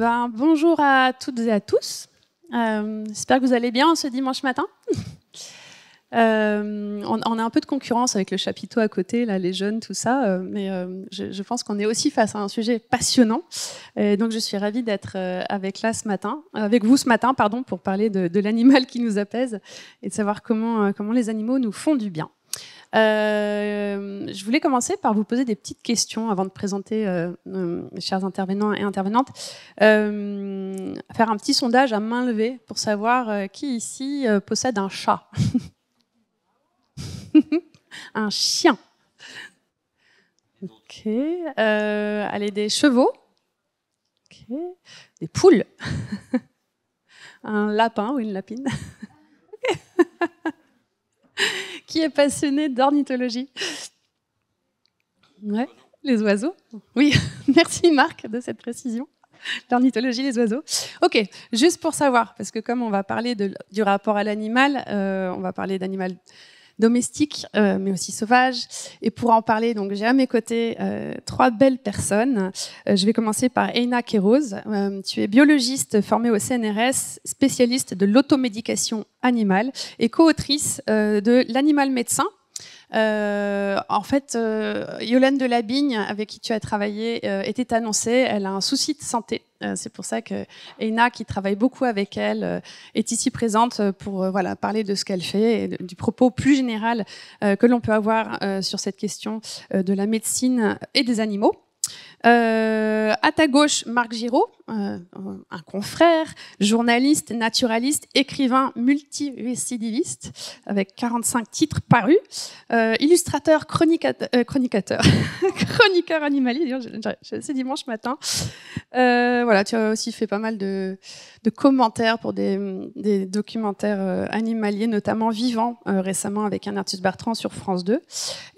Ben, bonjour à toutes et à tous. Euh, j'espère que vous allez bien ce dimanche matin. Euh, on, a un peu de concurrence avec le chapiteau à côté, là, les jeunes, tout ça, euh, mais je, pense qu'on est aussi face à un sujet passionnant. donc, je suis ravie d'être avec, là ce matin, avec vous ce matin pardon, pour parler de, de l'animal qui nous apaise et de savoir comment, comment les animaux nous font du bien. Euh, je voulais commencer par vous poser des petites questions avant de présenter, mes euh, euh, chers intervenants et intervenantes. faire un petit sondage à main levée pour savoir qui ici possède un chat. un chien. Ok. allez, des chevaux. Ok. Des poules. un lapin ou une lapine. qui est passionné d'ornithologie ouais, Les oiseaux Oui, merci Marc de cette précision. L'ornithologie, les oiseaux. Ok, juste pour savoir, parce que comme on va parler du rapport à l'animal, euh, on va parler d'animal domestique, euh, mais aussi sauvage. Et pour en parler, donc j'ai à mes côtés euh, trois belles personnes. Euh, je vais commencer par Eina Euh, tu es biologiste formée au CNRS, spécialiste de l'automédication animale et co-autrice de L'animal médecin, euh, en fait, euh, Yolande de Labigne, avec qui tu as travaillé, euh, était annoncée. Elle a un souci de santé. C'est pour ça que Eina, qui travaille beaucoup avec elle, est ici présente pour voilà, parler de ce qu'elle fait et du propos plus général que l'on peut avoir sur cette question de la médecine et des animaux. Euh, à ta gauche, Marc Giraud, euh, un confrère, journaliste, naturaliste, écrivain multi avec 45 titres parus, euh, illustrateur, chroniqueur chroniqueur animalier, c'est dimanche matin. voilà, tu as aussi fait pas mal de, commentaires pour des, documentaires animaliers, notamment Vivant, récemment avec artiste Bertrand sur France 2.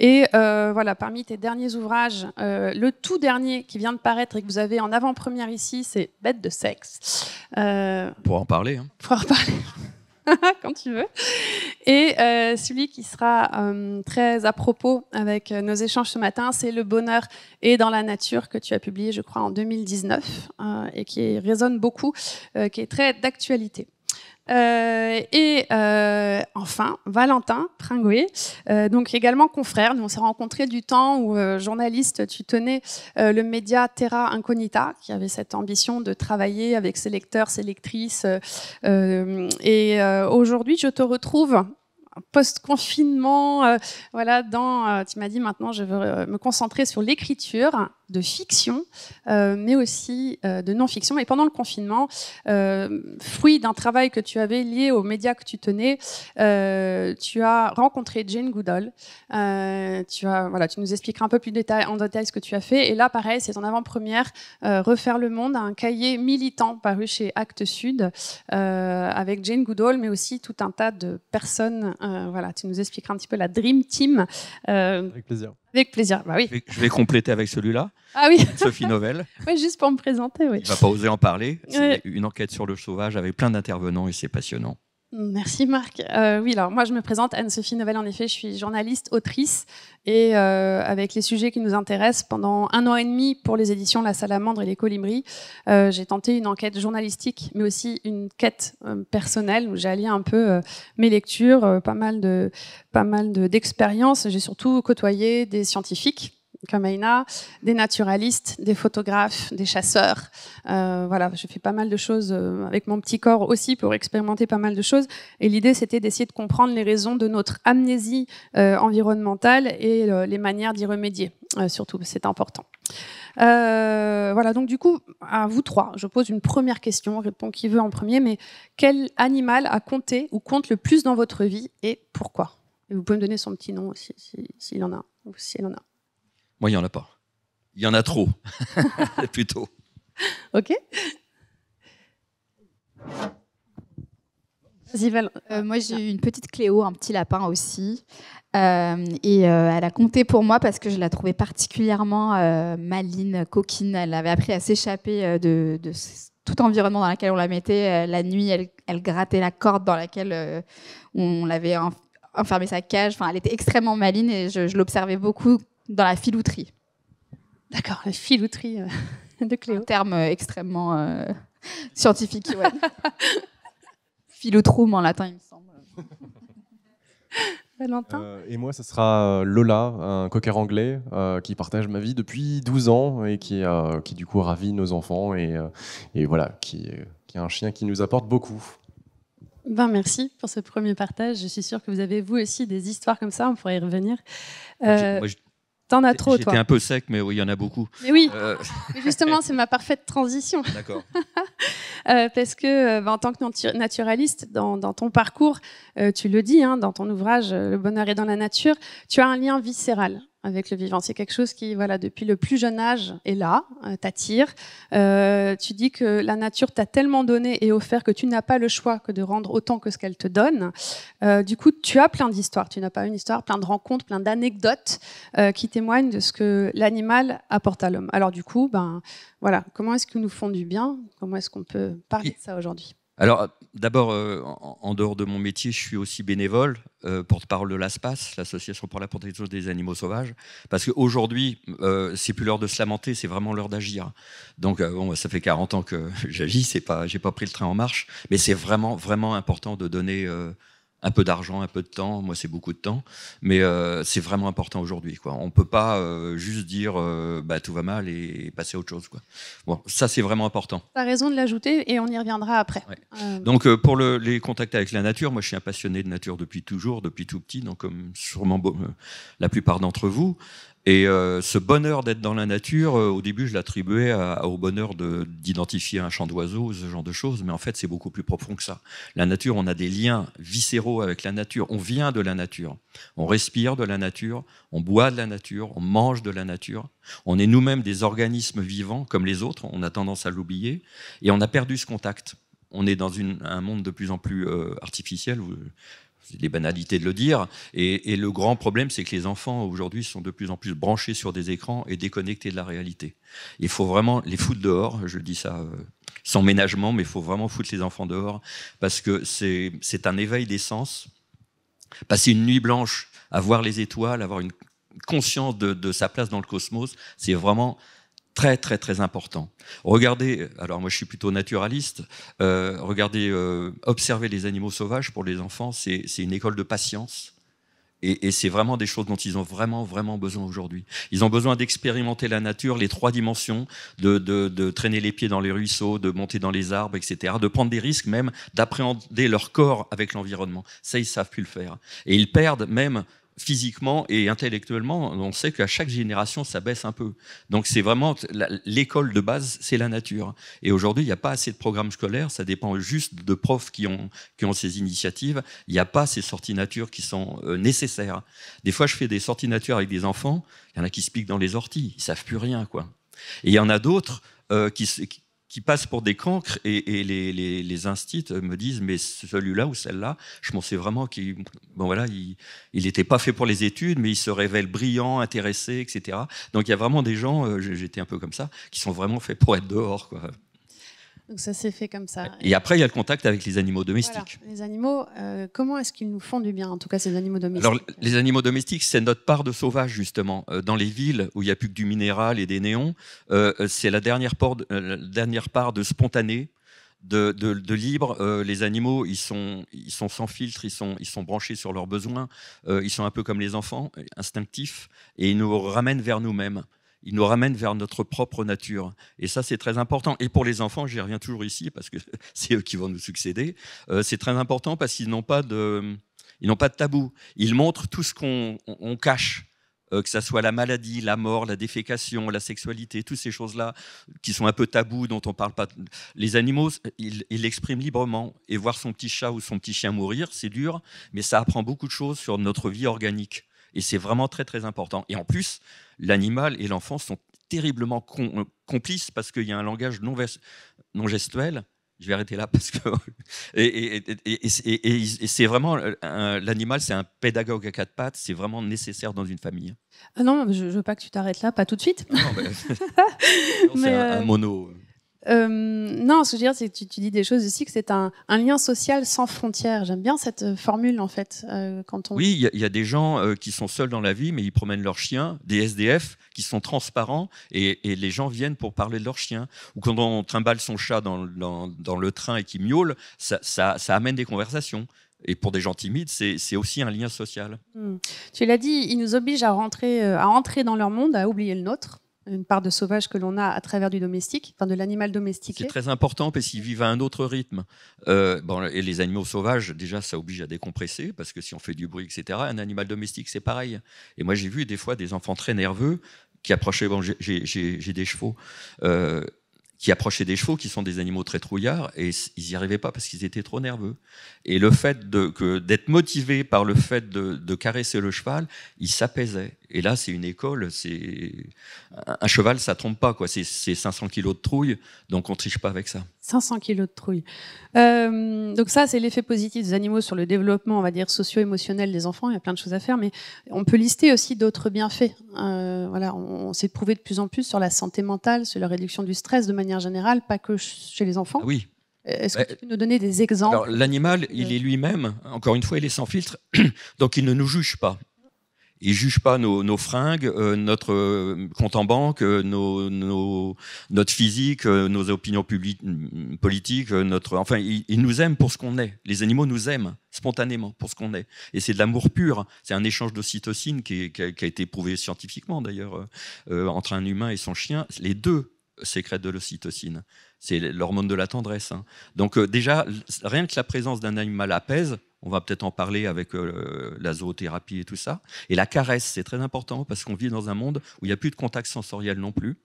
Et voilà, parmi tes derniers ouvrages, Le tout dernier qui vient de paraître et que vous avez en avant-première ici, c'est Bête de sexe. Euh, Pour en parler. Hein. Pour en parler. quand tu veux. Et euh, celui qui sera euh, très à propos avec nos échanges ce matin, c'est Le bonheur et dans la nature que tu as publié, je crois, en 2019 et qui résonne beaucoup, qui est très d'actualité. Euh, et euh, enfin, Valentin Pringoué, euh, donc également confrère. Nous, on s'est rencontrés du temps où, journaliste, tu tenais le média Terra Incognita, qui avait cette ambition de travailler avec ses lecteurs, ses lectrices. et aujourd'hui, je te retrouve post-confinement, voilà, dans, tu m'as dit maintenant, je veux me concentrer sur l'écriture de fiction, euh, mais aussi euh, de non-fiction. Et pendant le confinement, euh, fruit d'un travail que tu avais lié aux médias que tu tenais, tu as rencontré Jane Goodall. tu, nous expliqueras un peu plus détail, en détail ce que tu as fait. Et là, pareil, c'est en avant-première Refaire le monde, un cahier militant paru chez Actes Sud, avec Jane Goodall, mais aussi tout un tas de personnes. voilà, tu nous expliqueras un petit peu la Dream Team. Avec plaisir. Avec plaisir, bah oui. Je vais, compléter avec celui-là. Ah oui. Sophie Novel. oui, juste pour me présenter, oui. Il va pas oser en parler. C'est une enquête sur le sauvage avec plein d'intervenants et c'est passionnant. Merci Marc. Euh, oui, alors moi je me présente Anne-Sophie Novelle. en effet je suis journaliste, autrice et euh, avec les sujets qui nous intéressent pendant un an et demi pour les éditions La Salamandre et Les Colibris, euh, j'ai tenté une enquête journalistique mais aussi une quête personnelle où j'ai allié un peu mes lectures, pas mal de pas mal d'expériences. j'ai surtout côtoyé des scientifiques comme Aina, des naturalistes, des photographes, des chasseurs. Euh, voilà, je fais pas mal de choses euh, avec mon petit corps aussi pour expérimenter pas mal de choses. Et l'idée, c'était d'essayer de comprendre les raisons de notre amnésie euh, environnementale et euh, les manières d'y remédier. surtout, c'est important. voilà, donc du coup, à vous trois, je pose une première question, Répond qui veut en premier, mais quel animal a compté ou compte le plus dans votre vie et pourquoi et vous pouvez me donner son petit nom aussi, s'il en a, ou s'il en a. Moi, il n'y en a pas. Il y en a trop, plutôt. OK. Val. Euh, moi, j'ai eu une petite Cléo, un petit lapin aussi. Euh, et euh, elle a compté pour moi parce que je la trouvais particulièrement maline, coquine. Elle avait appris à s'échapper de, tout environnement dans lequel on la mettait. la nuit, elle, grattait la corde dans laquelle on l'avait enfermé sa cage. Enfin, elle était extrêmement maline et je l'observais beaucoup dans la filouterie. D'accord, la filouterie euh, de Cléo. terme euh, extrêmement euh, scientifique, ouais. en latin, il me semble. et moi, ce sera Lola, un cocker anglais qui partage ma vie depuis 12 ans et qui, qui du coup ravit nos enfants et, et voilà, qui, qui, est un chien qui nous apporte beaucoup. Ben, merci pour ce premier partage. Je suis sûre que vous avez vous aussi des histoires comme ça, on pourrait y revenir. T'en trop, J'étais un peu sec, mais oui, il y en a beaucoup. Mais oui, euh, justement, c'est ma parfaite transition. D'accord. Euh, parce que, euh, ben, en tant que naturaliste, dans, ton parcours, tu le dis, hein, dans ton ouvrage Le bonheur est dans la nature, tu as un lien viscéral avec le vivant. C'est quelque chose qui, voilà, depuis le plus jeune âge, est là, euh, t'attire. Euh, tu dis que la nature t'a tellement donné et offert que tu n'as pas le choix que de rendre autant que ce qu'elle te donne. Euh, du coup, tu as plein d'histoires. Tu n'as pas une histoire, plein de rencontres, plein d'anecdotes euh, qui témoignent de ce que l'animal apporte à l'homme. Alors du coup, ben voilà, comment est-ce qu'ils nous font du bien Comment est-ce qu'on peut parler de ça aujourd'hui alors, d'abord, euh, en, dehors de mon métier, je suis aussi bénévole, pour euh, porte-parole de l'ASPAS, l'Association pour la protection des animaux sauvages, parce qu'aujourd'hui, ce euh, c'est plus l'heure de se lamenter, c'est vraiment l'heure d'agir. Donc, ça fait 40 ans que j'agis, je n'ai pas pris le train en marche, mais c'est vraiment, vraiment important de donner un peu d'argent, un peu de temps. Moi, c'est beaucoup de temps, mais euh, c'est vraiment important aujourd'hui. Quoi. On peut pas euh, juste dire euh, bah, tout va mal et passer à autre chose. Quoi. ça, c'est vraiment important. Tu as raison de l'ajouter et on y reviendra après. Donc, pour les contacts avec la nature, moi, je suis un passionné de nature depuis toujours, depuis tout petit, donc comme sûrement la plupart d'entre vous. Et euh, ce bonheur d'être dans la nature, euh, au début, je l'attribuais au bonheur d'identifier un champ d'oiseau, ce genre de choses, mais en fait, c'est beaucoup plus profond que ça. La nature, on a des liens viscéraux avec la nature. On vient de la nature. On respire de la nature, on boit de la nature, on mange de la nature. On est nous-mêmes des organismes vivants comme les autres, on a tendance à l'oublier, et on a perdu ce contact. On est dans un monde de plus en plus euh, artificiel les banalités de le dire. Et, le grand problème, c'est que les enfants aujourd'hui sont de plus en plus branchés sur des écrans et déconnectés de la réalité. Il faut vraiment les foutre dehors, je dis ça euh, sans ménagement, mais il faut vraiment foutre les enfants dehors, parce que c'est un éveil d'essence, Passer une nuit blanche à voir les étoiles, avoir une conscience de sa place dans le cosmos, c'est vraiment très très très important. Regardez, alors moi je suis plutôt naturaliste, euh, regardez, euh, observer les animaux sauvages pour les enfants, c'est une école de patience. Et, et c'est vraiment des choses dont ils ont vraiment, vraiment besoin aujourd'hui. Ils ont besoin d'expérimenter la nature, les trois dimensions, de, de, de, traîner les pieds dans les ruisseaux, de monter dans les arbres, etc., de prendre des risques même, d'appréhender leur corps avec l'environnement. Ça, ils savent plus le faire. Et ils perdent même physiquement et intellectuellement, on sait qu'à chaque génération, ça baisse un peu. Donc c'est vraiment l'école de base, c'est la nature. Et aujourd'hui, il n'y a pas assez de programmes scolaires, ça dépend juste de profs qui ont, qui ont ces initiatives. Il n'y a pas ces sorties nature qui sont euh, nécessaires. Des fois, je fais des sorties nature avec des enfants, il y en a qui se piquent dans les orties, ils savent plus rien. quoi. Et il y en a d'autres euh, qui, qui passent pour des cancres et, les, les, instits euh, me disent mais celui-là ou celle-là, je pensais vraiment qu'il bon voilà il n'était pas fait pour les études mais il se révèle brillant, intéressé, etc. Donc il y a vraiment des gens, euh, j'étais un peu comme ça, qui sont vraiment faits pour être dehors quoi. Donc ça s'est fait comme ça. Et après, il y a le contact avec les animaux domestiques. Les animaux, euh, comment est-ce qu'ils nous font du bien, en tout cas ces animaux domestiques Alors, les animaux domestiques, c'est notre part de sauvage, justement. Euh, dans les villes où il n'y a plus que du minéral et des néons, euh, c'est la dernière, part de, dernière part de spontané. De, libre. les animaux, ils sont, ils sont sans filtre, ils sont, ils sont branchés sur leurs besoins, ils sont un peu comme les enfants, instinctifs, et ils nous ramènent vers nous-mêmes il nous ramène vers notre propre nature. Et ça, c'est très important. Et pour les enfants, j'y reviens toujours ici parce que c'est eux qui vont nous succéder. Euh, c'est très important parce qu'ils n'ont pas de, ils pas de tabou. Ils montrent tout ce qu'on cache. Euh, que ce soit la maladie, la mort, la défécation, la sexualité, toutes ces choses-là qui sont un peu tabous, dont on ne parle pas. Les animaux, ils l'expriment librement. Et voir son petit chat ou son petit chien mourir, c'est dur, mais ça apprend beaucoup de choses sur notre vie organique. Et c'est vraiment très très important. Et en plus, l'animal et l'enfant sont terriblement euh, complices parce qu'il y a un langage non, non gestuel je vais arrêter là parce que et, c'est vraiment euh, l'animal, c'est un pédagogue à quatre pattes, c'est vraiment nécessaire dans une famille. Ah non, je, ne veux pas que tu t'arrêtes là, pas tout de suite. Non, c'est un, euh, mono. Euh, non, ce que je veux dire, c'est que tu, dis des choses aussi, que c'est un, lien social sans frontières. J'aime bien cette euh, formule, en fait. Euh, quand on... Oui, il y, a des gens qui sont seuls dans la vie, mais ils promènent leurs chiens, des SDF qui sont transparents, et, les gens viennent pour parler de leurs chiens. Ou quand on trimballe son chat dans, le train et qui miaule, ça, amène des conversations. Et pour des gens timides, c'est aussi un lien social. Hmm. Tu l'as dit, ils nous obligent à, rentrer, à entrer dans leur monde, à oublier le nôtre une part de sauvage que l'on a à travers du domestique, enfin de l'animal domestique. C'est très important parce qu'ils vivent à un autre rythme. Euh, et les animaux sauvages, déjà, ça oblige à décompresser parce que si on fait du bruit, etc., un animal domestique, c'est pareil. Et moi, j'ai vu des fois des enfants très nerveux qui approchaient. Bon, j'ai des chevaux. Euh, qui approchaient des chevaux, qui sont des animaux très trouillards, et ils n'y arrivaient pas parce qu'ils étaient trop nerveux. Et le fait d'être motivé par le fait de, de, caresser le cheval, il s'apaisait et là, c'est une école. C'est un cheval, ça trompe pas quoi. C'est 500 kilos de trouille, donc on triche pas avec ça. 500 kilos de trouille. Euh, donc ça, c'est l'effet positif des animaux sur le développement, on va dire socio-émotionnel des enfants. Il y a plein de choses à faire, mais on peut lister aussi d'autres bienfaits. Euh, voilà, on, on s'est prouvé de plus en plus sur la santé mentale, sur la réduction du stress de manière générale, pas que chez les enfants. Ah oui, euh, est-ce que bah, tu peux nous donner des exemples L'animal, il est lui-même, encore une fois, il est sans filtre, donc il ne nous juge pas. Ils jugent pas nos, fringues, euh, notre euh, compte en banque, euh, nos, notre physique, nos opinions publiques, mm, politiques, notre, enfin, ils, nous aiment pour ce qu'on est. Les animaux nous aiment spontanément pour ce qu'on est. Et c'est de l'amour pur. C'est un échange d'ocytocine qui, qui, a, été prouvé scientifiquement d'ailleurs entre un humain et son chien. Les deux sécrètent de l'ocytocine. C'est l'hormone de la tendresse. Hein. Donc déjà, rien que la présence d'un animal apaise, on va peut-être en parler avec euh, la zoothérapie et tout ça. Et la caresse, c'est très important parce qu'on vit dans un monde où il n'y a plus de contact sensoriel non plus.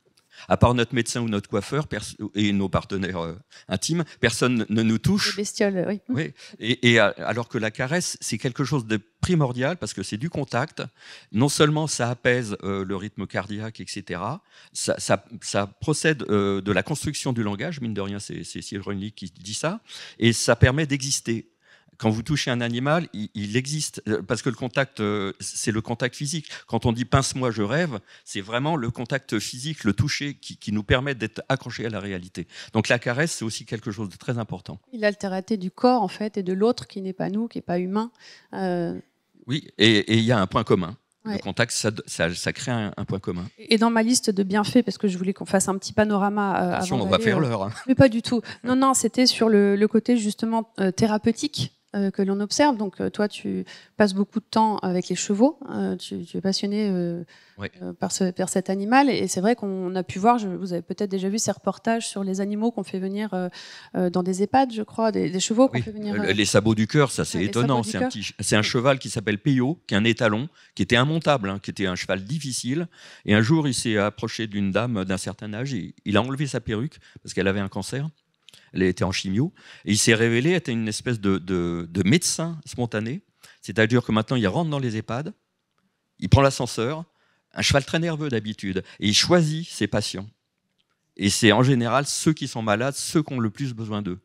À part notre médecin ou notre coiffeur et nos partenaires euh, intimes, personne ne nous touche. Les bestioles, oui. Et, euh, alors que la caresse, c'est quelque chose de primordial parce que c'est du contact. Non seulement ça apaise le rythme cardiaque, etc. Ça, procède de la construction du langage, mine de rien, c'est Cyril qui dit ça, et ça permet d'exister quand vous touchez un animal, il, existe, euh, parce que le contact, euh, c'est le contact physique. Quand on dit pince-moi, je rêve, c'est vraiment le contact physique, le toucher qui, nous permet d'être accroché à la réalité. Donc la caresse, c'est aussi quelque chose de très important. L'altérité du corps, en fait, et de l'autre qui n'est pas nous, qui n'est pas humain. Euh, oui, et il y a un point commun. Le contact, ça, crée un, point commun. Et dans ma liste de bienfaits, parce que je voulais qu'on fasse un petit panorama. on va faire l'heure. Hein. Mais pas du tout. Non, non, c'était sur le, côté justement thérapeutique euh, que l'on observe. Donc, euh, toi, tu passes beaucoup de temps avec les chevaux. Euh, tu, es passionné par, cet animal. Et c'est vrai qu'on a pu voir, vous avez peut-être déjà vu ces reportages sur les animaux qu'on fait venir dans des EHPAD, je crois, des, chevaux qu'on fait venir. Les sabots du cœur, ça, c'est étonnant. C'est un, cheval qui s'appelle Peyo, qui est un étalon, qui était immontable, hein, qui était un cheval difficile. Et un jour, il s'est approché d'une dame d'un certain âge. Et il a enlevé sa perruque parce qu'elle avait un cancer elle était en chimio, et il s'est révélé être une espèce de, médecin spontané, c'est-à-dire que maintenant il rentre dans les EHPAD, il prend l'ascenseur, un cheval très nerveux d'habitude, et il choisit ses patients. Et c'est en général ceux qui sont malades, ceux qui ont le plus besoin d'eux,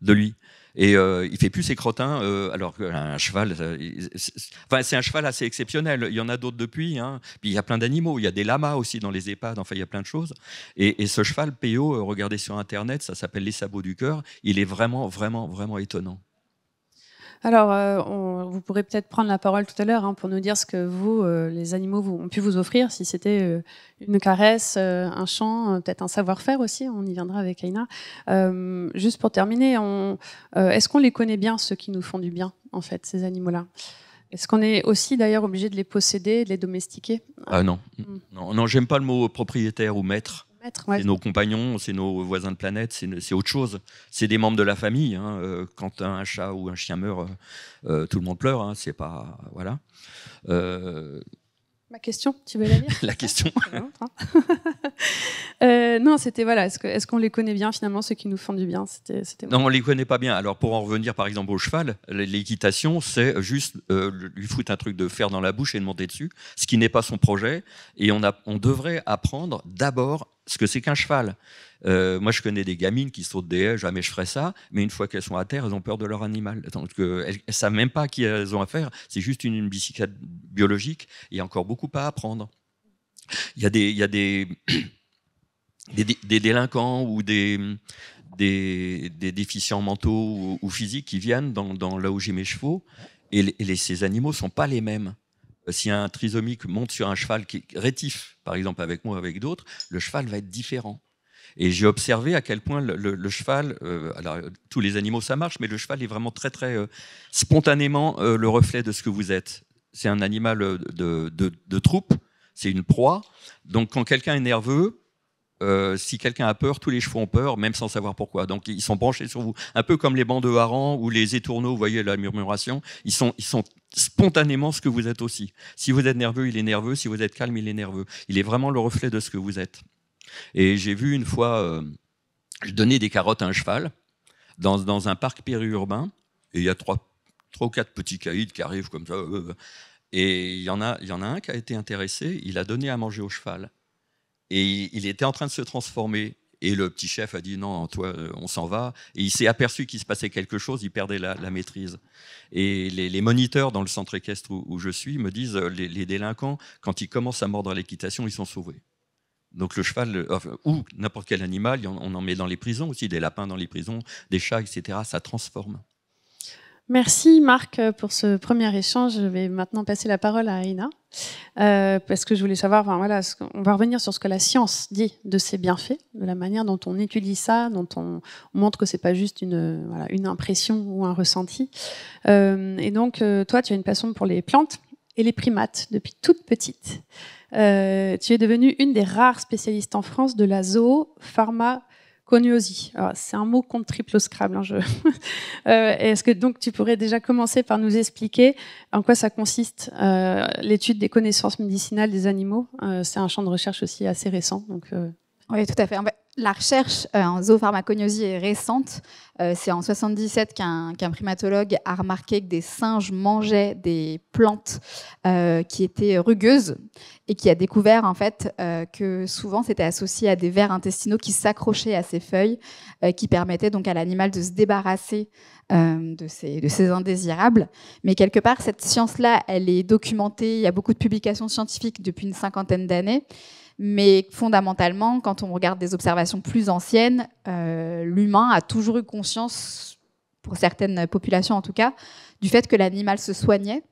de lui. Et euh, il fait plus ses crottins, euh, alors qu'un cheval, euh, enfin, c'est un cheval assez exceptionnel. Il y en a d'autres depuis. Hein. il y a plein d'animaux. Il y a des lamas aussi dans les EHPAD. Enfin, il y a plein de choses. Et, ce cheval, PO, regardez sur Internet, ça s'appelle Les Sabots du Cœur. Il est vraiment, vraiment, vraiment étonnant. Alors, euh, vous pourrez peut-être prendre la parole tout à l'heure hein, pour nous dire ce que vous, euh, les animaux, vous, ont pu vous offrir, si c'était euh, une caresse, un chant, peut-être un savoir-faire aussi. On y viendra avec Aina. juste pour terminer, est-ce qu'on les connaît bien, ceux qui nous font du bien, en fait, ces animaux-là est-ce qu'on est aussi d'ailleurs obligé de les posséder, de les domestiquer Ah hmm. non, non j'aime pas le mot propriétaire ou maître. C'est nos compagnons, c'est nos voisins de planète, c'est autre chose. C'est des membres de la famille. Hein, euh, quand un chat ou un chien meurt, euh, euh, tout le monde pleure. Hein, c'est pas voilà. Ma question, tu veux la lire La question. Hein. non, c'était voilà. Est-ce qu'on les connaît bien finalement ceux qui nous font du bien C'était. Non, on les connaît pas bien. Alors pour en revenir par exemple au cheval, l'équitation, c'est juste lui foutre un truc de fer dans la bouche et de monter dessus, ce qui n'est pas son projet. Et on a, on devrait apprendre d'abord ce que c'est qu'un cheval. Euh, moi, je connais des gamines qui sautent des haies, jamais je ferais ça, mais une fois qu'elles sont à terre, elles ont peur de leur animal. elles ne savent même pas à qui elles ont affaire, c'est juste une, bicyclette biologique, il y a encore beaucoup à apprendre. Il y a des, délinquants ou des, déficients mentaux ou, physiques qui viennent dans, là où j'ai mes chevaux, et, ces animaux ne sont pas les mêmes. Euh, si un trisomique monte sur un cheval qui est rétif, par exemple avec moi, avec d'autres, le cheval va être différent. Et j'ai observé à quel point le, cheval, euh, alors tous les animaux ça marche, mais le cheval est vraiment très très euh, spontanément le reflet de ce que vous êtes. C'est un animal de, de, troupe, c'est une proie. Donc quand quelqu'un est nerveux, si quelqu'un a peur, tous les chevaux ont peur, même sans savoir pourquoi. Donc ils sont branchés sur vous, un peu comme les bancs de harengs ou les étourneaux, vous voyez la murmuration. Ils sont, ils sont spontanément ce que vous êtes aussi. Si vous êtes nerveux, il est nerveux. Si vous êtes calme, il est nerveux. Il est vraiment le reflet de ce que vous êtes. Et j'ai vu une fois, euh, je donnais des carottes à un cheval dans, un parc périurbain, et il y a trois, trois ou quatre petits caïds qui arrivent comme ça. Euh, euh, et il y, en a, il y en a un qui a été intéressé, il a donné à manger au cheval. Et il était en train de se transformer. Et le petit chef a dit non, toi, euh, on s'en va. Et il s'est aperçu qu'il se passait quelque chose, il perdait la, maîtrise. Et les, moniteurs dans le centre équestre où, je suis me disent euh, les, délinquants, quand ils commencent à mordre à l'équitation, ils sont sauvés. Donc le cheval, ou n'importe quel animal, on en met dans les prisons aussi, des lapins dans les prisons, des chats, etc. Ça transforme. Merci Marc euh, pour ce premier échange. Je vais maintenant passer la parole à Ina. Euh, parce que je voulais savoir, voilà, on va revenir sur ce que la science dit de ses bienfaits, de la manière dont on étudie ça, dont on, montre que c'est pas juste une, une impression ou un ressenti. Euh, et donc, toi, tu as une passion pour les plantes et les primates depuis toute petite. tu es devenue une des rares spécialistes en France de la zoopharma c'est un mot contre triple Scrabble. Hein, euh, est-ce que donc tu pourrais déjà commencer par nous expliquer en quoi ça consiste euh, l'étude des connaissances médicinales des animaux euh, C'est un champ de recherche aussi assez récent. Donc, Oui, tout à fait la recherche euh, en zoopharmacognosie est récente. Euh, c'est en 77 qu'un primatologue a remarqué que des singes mangeaient des plantes euh, qui étaient rugueuses et qui a découvert en fait que souvent c'était associé à des vers intestinaux qui s'accrochaient à ces feuilles, qui permettaient donc à l'animal de se débarrasser de ces, de ces indésirables. Mais quelque part, cette science-là, elle est documentée. Il y a beaucoup de publications scientifiques depuis une cinquantaine d'années. Mais fondamentalement, quand on regarde des observations plus anciennes, euh, l'humain a toujours eu conscience, pour certaines populations en tout cas, du fait que l'animal se soignait,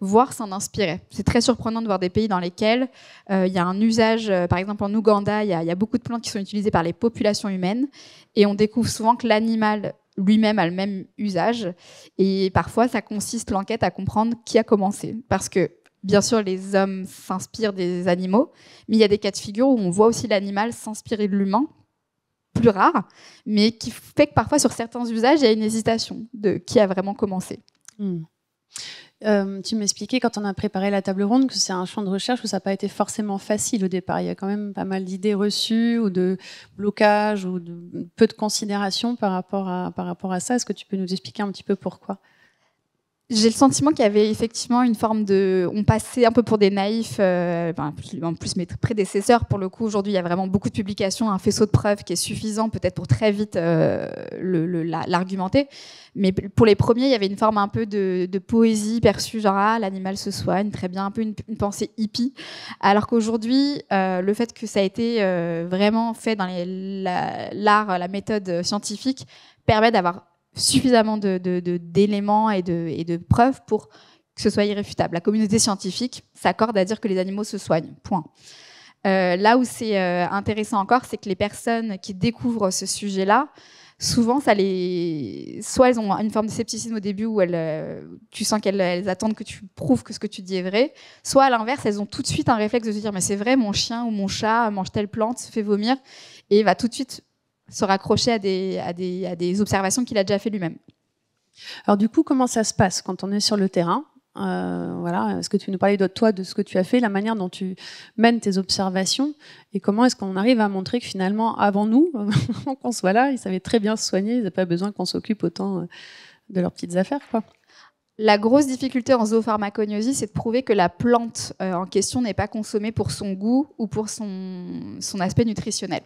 voire s'en inspirait. C'est très surprenant de voir des pays dans lesquels euh, il y a un usage, euh, par exemple en Ouganda, il y, y, a beaucoup de plantes qui sont utilisées par les populations humaines, et on découvre souvent que l'animal lui-même a le même usage, et parfois ça consiste l'enquête à comprendre qui a commencé, parce que bien sûr, les hommes s'inspirent des animaux, mais il y a des cas de figure où on voit aussi l'animal s'inspirer de l'humain, plus rare, mais qui fait que parfois, sur certains usages, il y a une hésitation de qui a vraiment commencé. Hmm. Euh, tu m'expliquais quand on a préparé la table ronde que c'est un champ de recherche où ça n'a pas été forcément facile au départ. Il y a quand même pas mal d'idées reçues ou de blocages ou de peu de considération par rapport par rapport à ça. Est-ce que tu peux nous expliquer un petit peu pourquoi j'ai le sentiment qu'il y avait effectivement une forme de. On passait un peu pour des naïfs, euh, en plus mes prédécesseurs, pour le coup, aujourd'hui, il y a vraiment beaucoup de publications, un faisceau de preuves qui est suffisant peut-être pour très vite euh, l'argumenter. Mais pour les premiers, il y avait une forme un peu de, poésie perçue, genre ah, l'animal se soigne, très bien, un peu une, pensée hippie. Alors qu'aujourd'hui, euh, le fait que ça a été vraiment fait dans l'art, la méthode scientifique, permet d'avoir suffisamment d'éléments de, et, de preuves pour que ce soit irréfutable. La communauté scientifique s'accorde à dire que les animaux se soignent. Point. Euh, là où c'est euh, intéressant encore, c'est que les personnes qui découvrent ce sujet-là, souvent, ça soit elles ont une forme de scepticisme au début où euh, tu sens qu'elles attendent que tu prouves que ce que tu dis est vrai, soit à l'inverse, elles ont tout de suite un réflexe de se dire mais c'est vrai, mon chien ou mon chat mange telle plante, se fait vomir, et va tout de suite se raccrocher à des, des, observations qu'il a déjà fait lui-même. Alors du coup, comment ça se passe quand on est sur le terrain euh, voilà, est-ce que tu nous parlais de toi, de ce que tu as fait, la manière dont tu mènes tes observations, et comment est-ce qu'on arrive à montrer que finalement, avant nous, qu'on soit là, ils savaient très bien se soigner, ils n'avaient pas besoin qu'on s'occupe autant euh, de leurs petites affaires, quoi. La grosse difficulté en zoopharmacognosie, c'est de prouver que la plante euh, en question n'est pas consommée pour son goût ou pour son, aspect nutritionnel.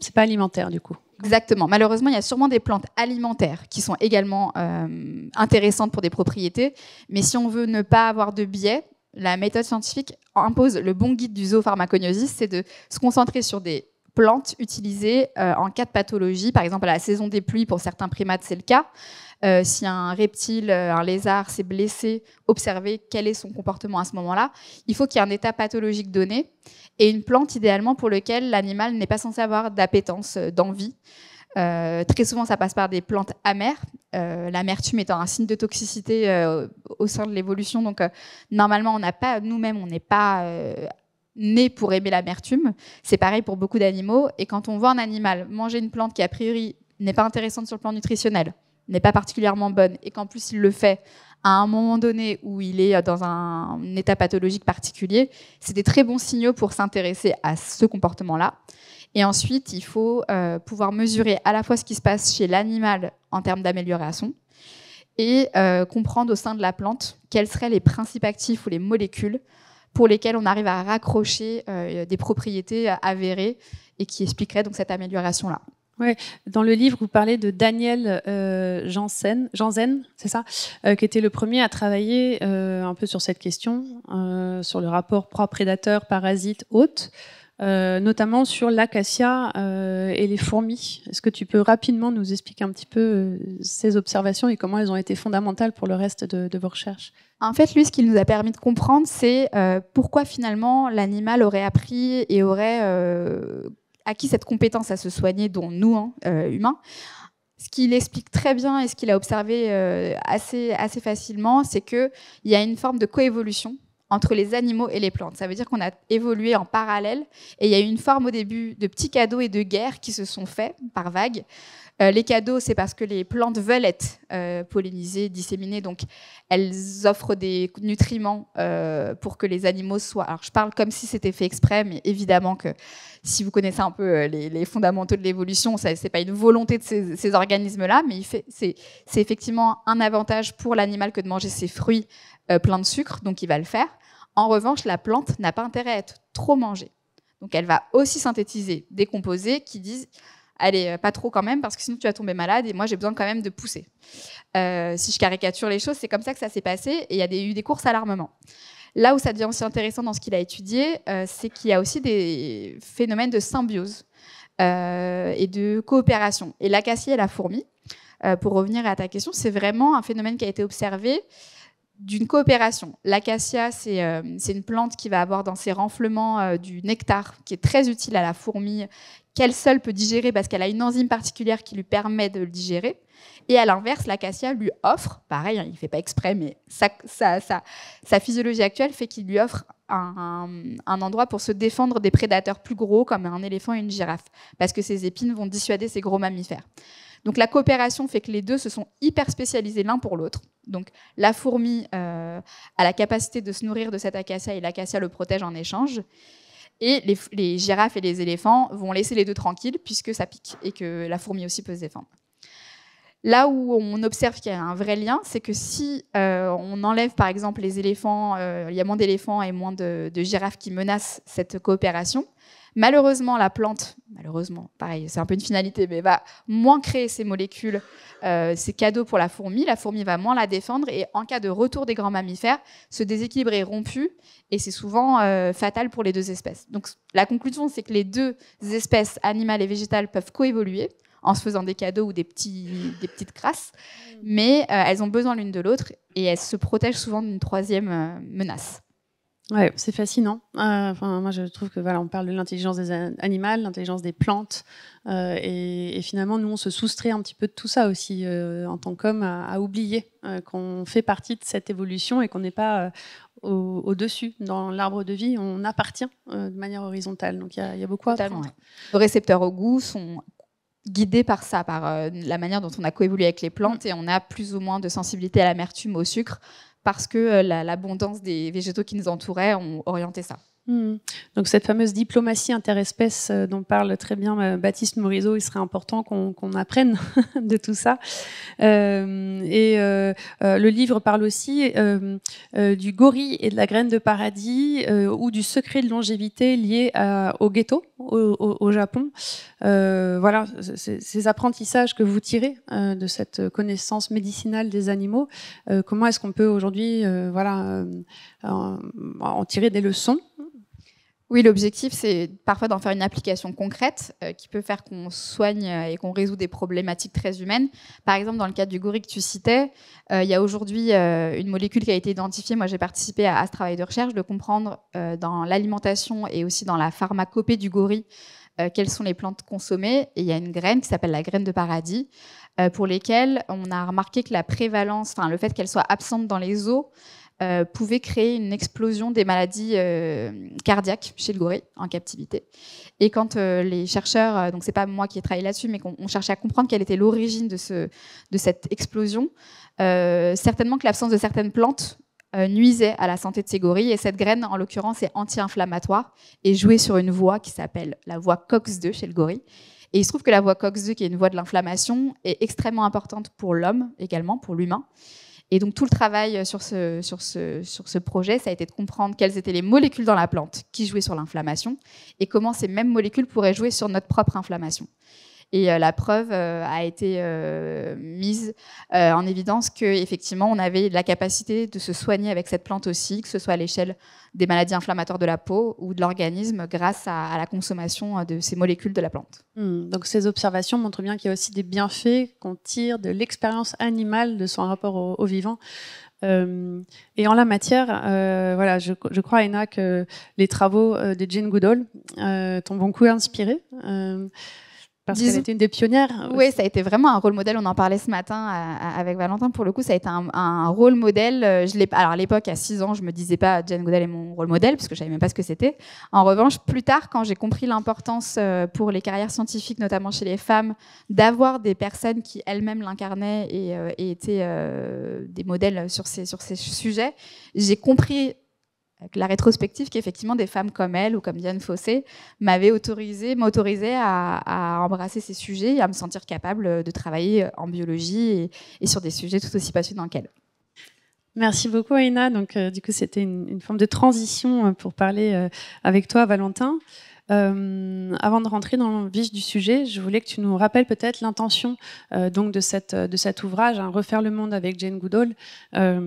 C'est pas alimentaire du coup. Exactement. Malheureusement, il y a sûrement des plantes alimentaires qui sont également euh, intéressantes pour des propriétés, mais si on veut ne pas avoir de biais, la méthode scientifique impose le bon guide du zoopharmacognosie, c'est de se concentrer sur des plantes utilisées euh, en cas de pathologie, par exemple à la saison des pluies pour certains primates c'est le cas, euh, si un reptile, euh, un lézard s'est blessé, observer quel est son comportement à ce moment-là. Il faut qu'il y ait un état pathologique donné et une plante idéalement pour lequel l'animal n'est pas censé avoir d'appétence, euh, d'envie. très souvent, ça passe par des plantes amères, l'amertume étant un signe de toxicité au sein de l'évolution. Donc, normalement, on n'a pas, nous-mêmes, on n'est pas né pour aimer l'amertume. C'est pareil pour beaucoup d'animaux. Et quand on voit un animal manger une plante qui, a priori, n'est pas intéressante sur le plan nutritionnel, n'est pas particulièrement bonne et qu'en plus il le fait à un moment donné où il est euh, dans un, état pathologique particulier, c'est des très bons signaux pour s'intéresser à ce comportement-là. Et ensuite, il faut euh, pouvoir mesurer à la fois ce qui se passe chez l'animal en termes d'amélioration et euh, comprendre au sein de la plante quels seraient les principes actifs ou les molécules pour lesquelles on arrive à raccrocher des propriétés avérées et qui expliqueraient donc cette amélioration-là. Ouais. Dans le livre, vous parlez de Daniel euh, Janssen, c'est ça, euh, qui était le premier à travailler euh, un peu sur cette question, euh, sur le rapport proie-prédateur, parasite, hôte, notamment sur l'acacia et les fourmis. Est-ce que tu peux rapidement nous expliquer un petit peu ces observations et comment elles ont été fondamentales pour le reste de, vos recherches en fait, lui, ce qu'il nous a permis de comprendre, c'est pourquoi finalement l'animal aurait appris et aurait acquis cette compétence à se soigner, dont nous, hein, euh, humains. Ce qu'il explique très bien et ce qu'il a observé euh, assez, assez facilement, c'est qu'il y a une forme de coévolution entre les animaux et les plantes. Ça veut dire qu'on a évolué en parallèle et il y a eu une forme au début de petits cadeaux et de guerres qui se sont faits par vagues euh, les cadeaux, c'est parce que les plantes veulent être euh, pollinisées, disséminées, donc elles offrent des nutriments euh, pour que les animaux soient. Alors je parle comme si c'était fait exprès, mais évidemment que si vous connaissez un peu les, fondamentaux de l'évolution, ce n'est pas une volonté de ces, ces organismes-là, mais c'est effectivement un avantage pour l'animal que de manger ses fruits pleins de sucre, donc il va le faire. En revanche, la plante n'a pas intérêt à être trop mangée. Donc elle va aussi synthétiser des composés qui disent allez, euh, pas trop quand même, parce que sinon tu vas tomber malade, et moi j'ai besoin quand même de pousser. Euh, si je caricature les choses, c'est comme ça que ça s'est passé, et il y a eu des courses à l'armement. Là où ça devient aussi intéressant dans ce qu'il a étudié, euh, c'est qu'il y a aussi des phénomènes de symbiose et de coopération. Et l'acacia et la fourmi, pour revenir à ta question, c'est vraiment un phénomène qui a été observé d'une coopération. L'acacia, c'est une plante qui va avoir dans ses renflements du nectar, qui est très utile à la fourmi, qu'elle seule peut digérer parce qu'elle a une enzyme particulière qui lui permet de le digérer. Et à l'inverse, l'acacia lui offre, pareil, hein, il ne fait pas exprès, mais sa, physiologie actuelle fait qu'il lui offre un, endroit pour se défendre des prédateurs plus gros comme un éléphant et une girafe, parce que ses épines vont dissuader ces gros mammifères. Donc la coopération fait que les deux se sont hyper spécialisés l'un pour l'autre. Donc la fourmi euh, a la capacité de se nourrir de cette acacia et l'acacia le protège en échange. Et les, girafes et les éléphants vont laisser les deux tranquilles puisque ça pique et que la fourmi aussi peut se défendre. Là où on observe qu'il y a un vrai lien, c'est que si euh, on enlève par exemple les éléphants, euh, il y a moins d'éléphants et moins de girafes qui menacent cette coopération, Malheureusement, la plante malheureusement, pareil, c'est un peu une finalité, mais va moins créer ces molécules, euh, ces cadeaux pour la fourmi. La fourmi va moins la défendre et en cas de retour des grands mammifères, ce déséquilibre est rompu et c'est souvent euh, fatal pour les deux espèces. Donc la conclusion, c'est que les deux espèces animales et végétales peuvent coévoluer en se faisant des cadeaux ou des, petites crasses, mm. mais euh, elles ont besoin l'une de l'autre et elles se protègent souvent d'une troisième menace. Ouais, c'est fascinant. Euh, moi, je trouve que voilà, on parle de l'intelligence des animaux l'intelligence des plantes, euh, et, finalement, nous, on se soustrait un petit peu de tout ça aussi euh, en tant qu'homme à, oublier qu'on fait partie de cette évolution et qu'on n'est pas au, dessus dans l'arbre de vie. On appartient de manière horizontale. Donc, il y, a beaucoup à apprendre. Nos récepteurs au goût sont guidés par ça, par la manière dont on a coévolué avec les plantes, mm. et on a plus ou moins de sensibilité à l'amertume, au sucre parce que euh, l'abondance des végétaux qui nous entouraient ont orienté ça. Mm. Donc cette fameuse diplomatie interespèce euh, dont parle très bien euh, Baptiste Morisot, il serait important qu'on apprenne de tout ça. Euh, et le livre parle aussi du gorille et de la graine de paradis ou du secret de longévité lié au ghetto au, Japon. voilà, ces apprentissages que vous tirez de cette connaissance médicinale des animaux, comment est-ce qu'on peut aujourd'hui voilà, en tirer des leçons oui, l'objectif, c'est parfois d'en faire une application concrète euh, qui peut faire qu'on soigne euh, et qu'on résout des problématiques très humaines. Par exemple, dans le cas du gorille que tu citais, euh, il y a aujourd'hui une molécule qui a été identifiée. Moi, j'ai participé à, ce travail de recherche, de comprendre dans l'alimentation et aussi dans la pharmacopée du gorille quelles sont les plantes consommées. Et il y a une graine qui s'appelle la graine de paradis, pour lesquelles on a remarqué que la prévalence, enfin le fait qu'elle soit absente dans les eaux, euh, pouvait créer une explosion des maladies euh, cardiaques chez le gorille en captivité. Et quand euh, les chercheurs, donc c'est pas moi qui ai travaillé là-dessus, mais qu'on cherchait à comprendre quelle était l'origine de, de cette explosion, certainement que l'absence de certaines plantes nuisait à la santé de ces gorilles. Et cette graine, en l'occurrence, est anti-inflammatoire et jouait sur une voie qui s'appelle la voie COX-2 chez le gorille. Et il se trouve que la voie COX-2, qui est une voie de l'inflammation, est extrêmement importante pour l'homme également, pour l'humain. Et donc tout le travail euh, sur ce, sur, sur ce projet, ça a été de comprendre quelles étaient les molécules dans la plante qui jouaient sur l'inflammation et comment ces mêmes molécules pourraient jouer sur notre propre inflammation. Et euh, la preuve euh, a été euh, mise en évidence qu'effectivement, on avait la capacité de se soigner avec cette plante aussi, que ce soit à l'échelle des maladies inflammatoires de la peau ou de l'organisme grâce à, la consommation de ces molécules de la plante. Hmm, donc ces observations montrent bien qu'il y a aussi des bienfaits qu'on tire de l'expérience animale de son rapport au, vivant. et en la matière, voilà, je, crois, Ena, que les travaux de Jane Goodall t'ont beaucoup inspiré parce qu'elle était une des pionnières. Hein, oui, ça a été vraiment un rôle modèle. On en parlait ce matin avec Valentin. Pour le coup, ça a été un, rôle modèle. Euh, je alors, à l'époque, à 6 ans, je me disais pas Jane Goodall est mon rôle modèle, parce que je savais même pas ce que c'était. En revanche, plus tard, quand j'ai compris l'importance euh, pour les carrières scientifiques, notamment chez les femmes, d'avoir des personnes qui elles-mêmes l'incarnaient et, euh, étaient des modèles sur ces, sur ces sujets, j'ai compris la rétrospective qu'effectivement des femmes comme elle ou comme Diane Fossé m'avaient autorisé, m'autorisait à, embrasser ces sujets et à me sentir capable de travailler en biologie et, sur des sujets tout aussi passionnants qu'elle. Merci beaucoup, Aina. Donc, euh, du coup, c'était une, forme de transition euh, pour parler euh, avec toi, Valentin. Euh, avant de rentrer dans le vif du sujet, je voulais que tu nous rappelles peut-être l'intention euh, donc de, cette, euh, de cet ouvrage, hein, Refaire le monde avec Jane Goodall. voilà,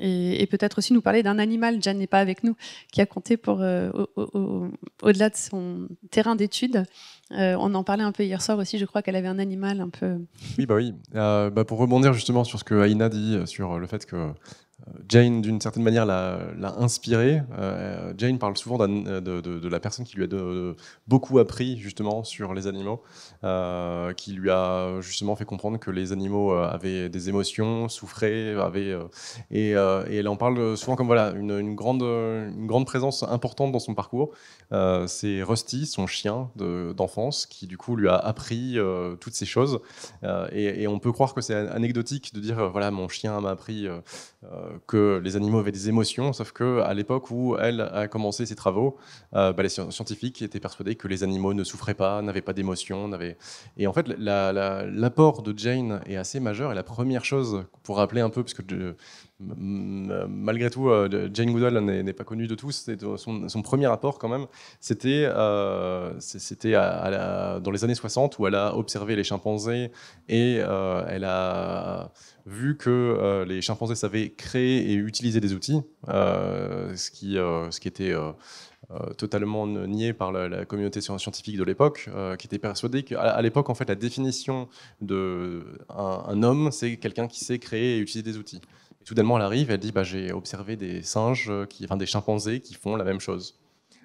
et, peut-être aussi nous parler d'un animal, Jane n'est pas avec nous, qui a compté pour au-delà de son terrain d'étude. on en parlait un peu hier soir aussi, je crois qu'elle avait un animal un peu. Oui, bah oui. Bah, pour rebondir justement sur ce que Aïna dit, sur le fait que Jane, d'une certaine manière, l'a inspiré. Euh, Jane parle souvent euh, de, la personne qui lui a beaucoup appris justement sur les animaux, euh, qui lui a justement fait comprendre que les animaux avaient des émotions, souffraient, avaient et, elle en parle souvent comme voilà une, grande une grande présence importante dans son parcours. C'est Rusty, son chien d'enfance, qui du coup lui a appris toutes ces choses. Et, et, on peut croire que c'est anecdotique de dire voilà mon chien m'a appris que les animaux avaient des émotions, sauf qu'à l'époque où elle a commencé ses travaux, euh, bah, les scientifiques étaient persuadés que les animaux ne souffraient pas, n'avaient pas d'émotions. Et en fait, l'apport de Jane est assez majeur. Et la première chose pour rappeler un peu, puisque... Euh, malgré tout, euh, Jane Goodall n'est pas connue de tous. Son, son, premier rapport, quand même, c'était euh, dans les années 60 où elle a observé les chimpanzés et elle a vu que les chimpanzés savaient créer et utiliser des outils, ce, qui, était totalement nié par la, communauté scientifique de l'époque, qui était persuadée qu'à l'époque, en fait, la définition d'un homme, c'est quelqu'un qui sait créer et utiliser des outils. Et soudainement, elle arrive, elle dit bah, J'ai observé des singes, euh, qui, enfin des chimpanzés qui font la même chose.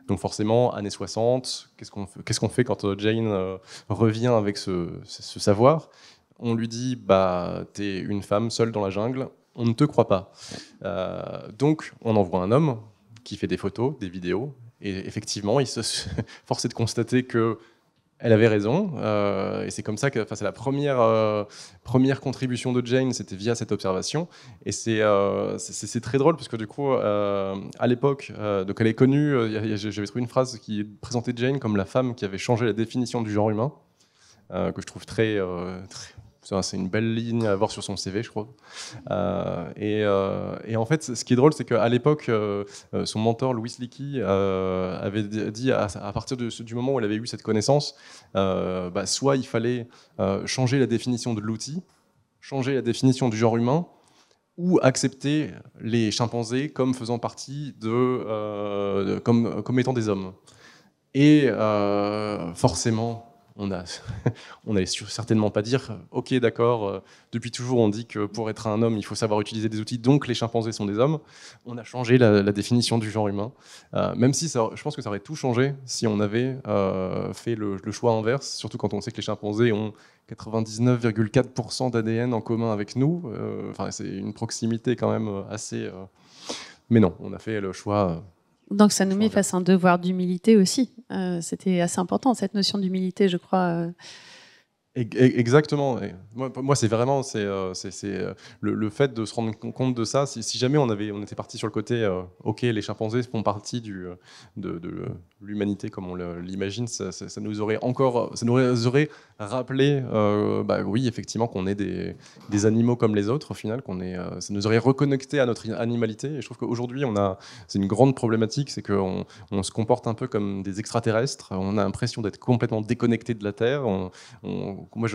Donc forcément, années 60, qu'est-ce qu'on fait, quand euh, Jane euh, revient avec ce, savoir On lui dit bah t'es une femme seule dans la jungle, on ne te croit pas. donc on envoie un homme qui fait des photos, des vidéos, et effectivement, il se force de constater que elle avait raison, euh, et c'est comme ça que, enfin, c'est la première euh, première contribution de Jane, c'était via cette observation, et c'est euh, c'est très drôle parce que du coup, à l'époque, donc elle est connue, j'avais trouvé une phrase qui présentait Jane comme la femme qui avait changé la définition du genre humain, que je trouve très, très c'est une belle ligne à avoir sur son CV, je crois. Euh, euh, et, en fait, ce qui est drôle, c'est qu'à l'époque, euh, son mentor, Louis Leakey, avait dit à, partir de, du moment où elle avait eu cette connaissance, bah, soit il fallait changer la définition de l'outil, changer la définition du genre humain, ou accepter les chimpanzés comme faisant partie de, comme, comme étant des hommes. Et forcément, on n'allait on certainement pas dire, euh, ok, d'accord, euh, depuis toujours on dit que pour être un homme, il faut savoir utiliser des outils, donc les chimpanzés sont des hommes. On a changé la, définition du genre humain, euh, même si je pense que ça aurait tout changé si on avait fait le, choix inverse, surtout quand on sait que les chimpanzés ont 99,4% d'ADN en commun avec nous. Enfin, c'est une proximité quand même assez. mais non, on a fait le choix donc ça nous met face à un devoir d'humilité aussi. Euh, c'était assez important, cette notion d'humilité, je crois. Euh, Exactement. Moi, c'est vraiment c'est, euh, euh, le, le, fait de se rendre compte de ça. Si, jamais on, avait, on était parti sur le côté, euh, ok, les chimpanzés font partie du, de, de l'humanité comme on l'imagine, ça, nous aurait encore, ça nous aurait rappelé, bah oui, effectivement, qu'on est des, des, animaux comme les autres au final, qu'on est, ça nous aurait reconnecté à notre animalité. Et je trouve qu'aujourd'hui, on a, c'est une grande problématique, c'est qu'on on se comporte un peu comme des extraterrestres. On a l'impression d'être complètement déconnecté de la Terre. on moi,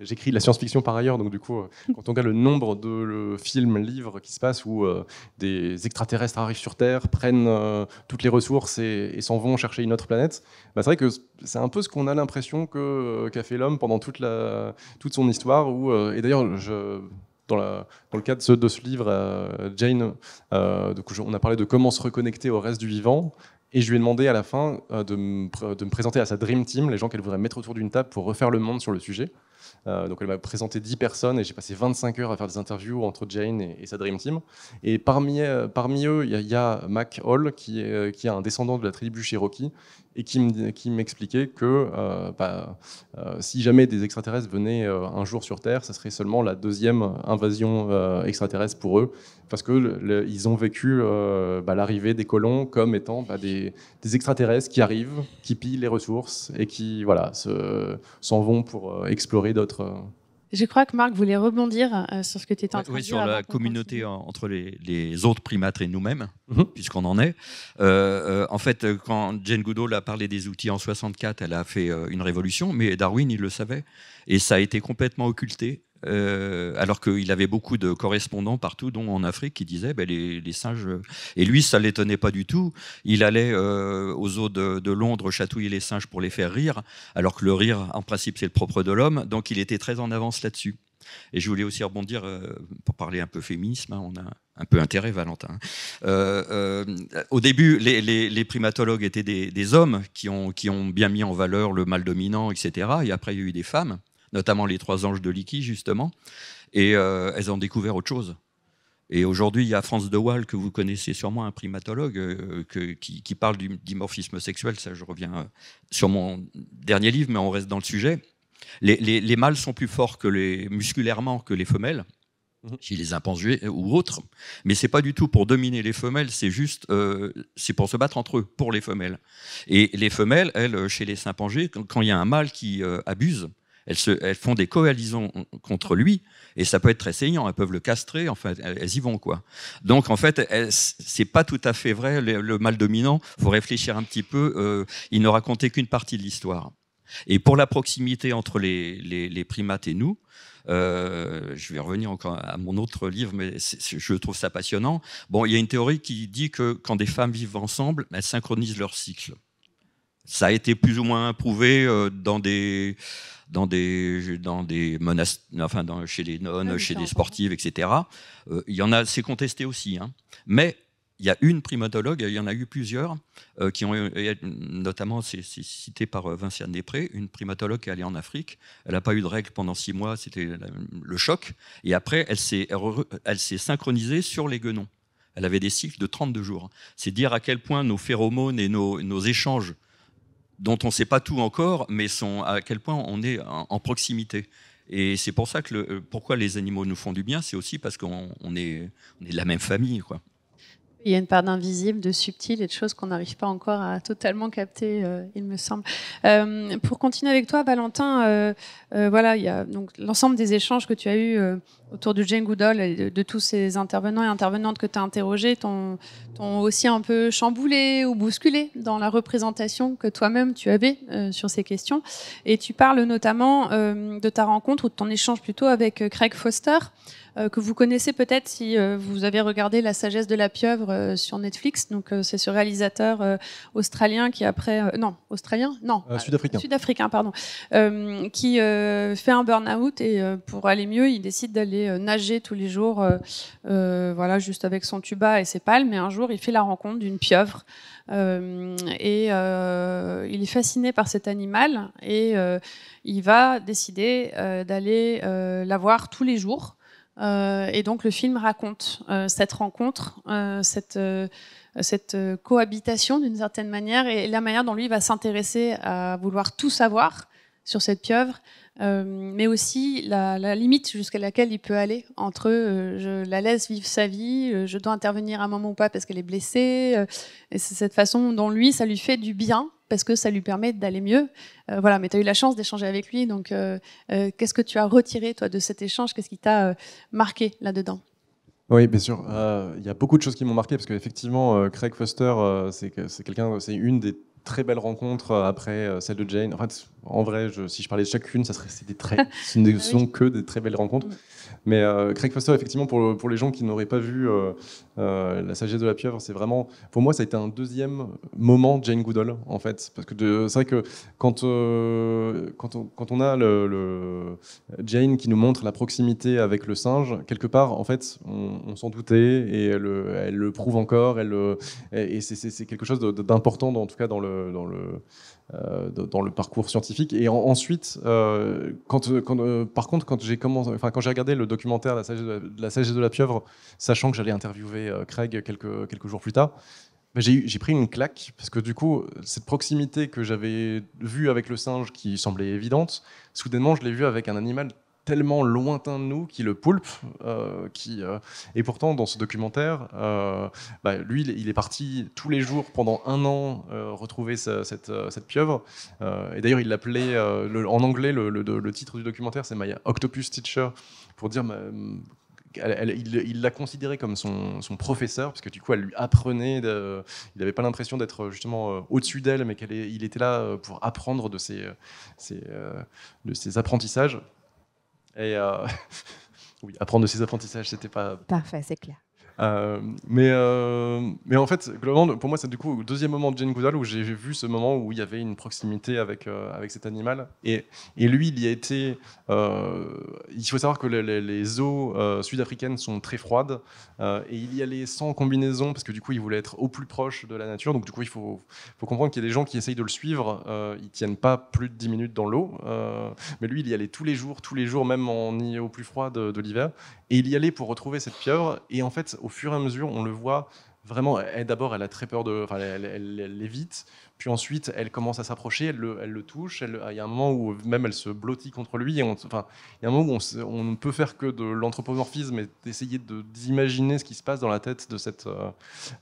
j'écris de la science-fiction par ailleurs, donc du coup, euh, quand on regarde le nombre de films, livres qui se passent où euh, des extraterrestres arrivent sur Terre, prennent euh, toutes les ressources et, s'en vont chercher une autre planète, bah, c'est vrai que c'est un peu ce qu'on a l'impression qu'a fait l'homme pendant toute, la, toute son histoire. et d'ailleurs, dans, la, dans, le cadre de ce, livre, Jane, on a parlé de comment se reconnecter au reste du vivant. Et je lui ai demandé à la fin euh, de me, présenter à sa Dream Team, les gens qu'elle voudrait mettre autour d'une table pour refaire le monde sur le sujet. Euh, donc elle m'a présenté 10 personnes et j'ai passé 25 heures à faire des interviews entre Jane et, sa Dream Team. Et parmi, euh, parmi eux, il y, a Mac Hall, euh, qui est, un descendant de la tribu Cherokee, et qui m'expliquait que bah, si jamais des extraterrestres venaient un jour sur Terre, ça serait seulement la deuxième invasion extraterrestre pour eux, parce qu'ils ont vécu bah, l'arrivée des colons comme étant bah, des, extraterrestres qui arrivent, qui pillent les ressources et qui voilà, s'en vont pour explorer d'autres. Euh. Je crois que Marc voulait rebondir euh, sur ce que tu étais en train de dire. Oui, sur la communauté euh, entre les, autres primates et nous-mêmes, mhm. puisqu'on en est. en fait, quand Jane Goodall a parlé des outils en 64, elle a fait une révolution, mais Darwin, il le savait. Et ça a été complètement occulté euh, alors qu'il avait beaucoup de correspondants partout, dont en Afrique, qui disaient ben, les, singes. Euh, et lui, ça ne l'étonnait pas du tout. Il allait euh, aux eaux de, Londres chatouiller les singes pour les faire rire, alors que le rire, en principe, c'est le propre de l'homme. Donc, il était très en avance là-dessus. Et je voulais aussi rebondir pour parler un peu féminisme. Hein, on a un peu intérêt, Valentin. Hein. au début, les, primatologues étaient des, hommes qui ont, qui ont bien mis en valeur le mal dominant, etc. Et après, il y a eu des femmes notamment les trois anges de Liki, justement, et euh, elles ont découvert autre chose. Et aujourd'hui, il y a France de Wall que vous connaissez sûrement, un primatologue, euh, qui, parle du dimorphisme sexuel. Ça, je reviens euh, sur mon dernier livre, mais on reste dans le sujet. Les, mâles sont plus forts que les, musculairement que les femelles, mhm. chez les impensués ou autres. Mais ce n'est pas du tout pour dominer les femelles, c'est juste c'est pour se battre entre eux, pour les femelles. Et les femelles, elles, chez les sympangés, quand il y a un mâle qui abuse, elles, font des coalitions contre lui, et ça peut être très saignant. Elles peuvent le castrer, enfin, elles y vont, quoi. Donc, en fait, c'est pas tout à fait vrai, le, mal dominant. Il faut réfléchir un petit peu. Euh, il ne racontait qu'une partie de l'histoire. Et pour la proximité entre les, primates et nous, euh, je vais revenir encore à mon autre livre, mais je trouve ça passionnant. Bon, il y a une théorie qui dit que quand des femmes vivent ensemble, elles synchronisent leur cycle. Ça a été plus ou moins prouvé euh, dans des, dans des, dans des enfin dans, chez les nonnes, chez des sportives, etc. Euh, il y en a, c'est contesté aussi. Hein. Mais il y a une primatologue, il y en a eu plusieurs, euh, qui ont, notamment, c'est cité par euh, Vinciane Després, une primatologue qui est allée en Afrique. Elle n'a pas eu de règles pendant six mois, c'était le choc. Et après, elle s'est, elle s'est synchronisée sur les guenons. Elle avait des cycles de 32 jours. C'est dire à quel point nos phéromones et nos échanges dont on ne sait pas tout encore, mais sont, à quel point on est en, proximité. Et c'est pour ça que le, euh, pourquoi les animaux nous font du bien, c'est aussi parce qu'on est, est, de la même famille. Quoi. Il y a une part d'invisible, de subtil et de choses qu'on n'arrive pas encore à totalement capter, euh, il me semble. Euh, pour continuer avec toi, Valentin, euh, voilà, il y donc l'ensemble des échanges que tu as eus autour du Jane Goodall et de, tous ces intervenants et intervenantes que tu as interrogés t'ont aussi un peu chamboulé ou bousculé dans la représentation que toi-même tu avais sur ces questions. Et tu parles notamment de ta rencontre ou de ton échange plutôt avec Craig Foster. Euh, que vous connaissez peut-être si euh, vous avez regardé La sagesse de la pieuvre euh, sur Netflix. Donc c'est ce réalisateur australien qui après non australien non sud-africain sud-africain pardon qui fait un burn-out et pour aller mieux il décide d'aller nager tous les jours voilà juste avec son tuba et ses palmes. Et un jour il fait la rencontre d'une pieuvre. et il est fasciné par cet animal et il va décider d'aller la voir tous les jours euh, et donc le film raconte euh, cette rencontre, euh, cette, cohabitation d'une certaine manière, et la manière dont lui va s'intéresser à vouloir tout savoir sur cette pieuvre, euh, mais aussi la, limite jusqu'à laquelle il peut aller entre euh, je la laisse vivre sa vie, euh, je dois intervenir à un moment ou pas parce qu'elle est blessée. et c'est cette façon dont lui, ça lui fait du bien parce que ça lui permet d'aller mieux. voilà, mais tu as eu la chance d'échanger avec lui, donc qu'est-ce que tu as retiré toi de cet échange Qu'est-ce qui t'a marqué là-dedans oui, bien sûr. Il y a beaucoup de choses qui m'ont marqué parce qu'effectivement, Craig Foster, c'est quelqu'un, c'est une des très belles rencontres euh, après euh, celle de Jane. En fait, en vrai, si je parlais de chacune, ça serait, c'était très, ce ne ah sont que des très belles rencontres. Mm. Mais euh, Craig Foster, effectivement, pour, les gens qui n'auraient pas vu euh, euh, La sagesse de la pieuvre, c'est vraiment, pour moi, ça a été un deuxième moment Jane Goodall, en fait. Parce que c'est vrai que quand, quand on, quand, on, a le, Jane qui nous montre la proximité avec le singe, quelque part, en fait, on, s'en doutait et elle, le prouve encore. Elle, et c'est quelque chose d'important, en tout cas, dans le, dans le, euh, dans le parcours scientifique. Et ensuite, euh, quand, euh, par contre, quand j'ai commencé, enfin quand j'ai regardé le documentaire la sagesse de la, sagesse de la pieuvre, sachant que j'allais interviewer Craig quelques quelques jours plus tard, ben, j'ai pris une claque parce que du coup, cette proximité que j'avais vue avec le singe qui semblait évidente, soudainement, je l'ai vue avec un animal tellement lointain de nous euh, qui le poulpe. qui, et pourtant, dans ce documentaire, euh, bah, lui, il est parti tous les jours pendant un an euh, retrouver cette, cette, pieuvre. et d'ailleurs, il l'appelait, en anglais, le, titre du documentaire, c'est My Octopus Teacher, pour dire qu'il il l'a considéré comme son, son, professeur, parce que du coup, elle lui apprenait. il n'avait pas l'impression d'être justement au-dessus d'elle, mais qu'il était là pour apprendre de ses, de ses apprentissages. Et euh, oui, apprendre de ses apprentissages, c'était pas. Parfait, c'est clair. Euh, mais, euh, mais en fait, pour moi, c'est du coup le deuxième moment de Jane Goodall où j'ai vu ce moment où il y avait une proximité avec, euh, avec cet animal. Et, et lui, il y a été. il faut savoir que les, eaux sud-africaines sont très froides et il y allait sans combinaison parce que du coup, il voulait être au plus proche de la nature. Donc, du coup, il faut, faut comprendre qu'il y a des gens qui essayent de le suivre. ils tiennent pas plus de 10 minutes dans l'eau. mais lui, il y allait tous les jours, tous les jours, même en au plus froid de, de l'hiver. Et il y allait pour retrouver cette pieuvre. Et en fait, au au fur et à mesure, on le voit vraiment, elle, d'abord, elle a très peur de. Enfin, elle, l'évite. Puis ensuite, elle commence à s'approcher, elle le, touche. Elle, il y a un moment où même elle se blottit contre lui. Et on, enfin, il y a un moment où on, ne peut faire que de l'anthropomorphisme et d'essayer d'imaginer ce qui se passe dans la tête de cette. Euh,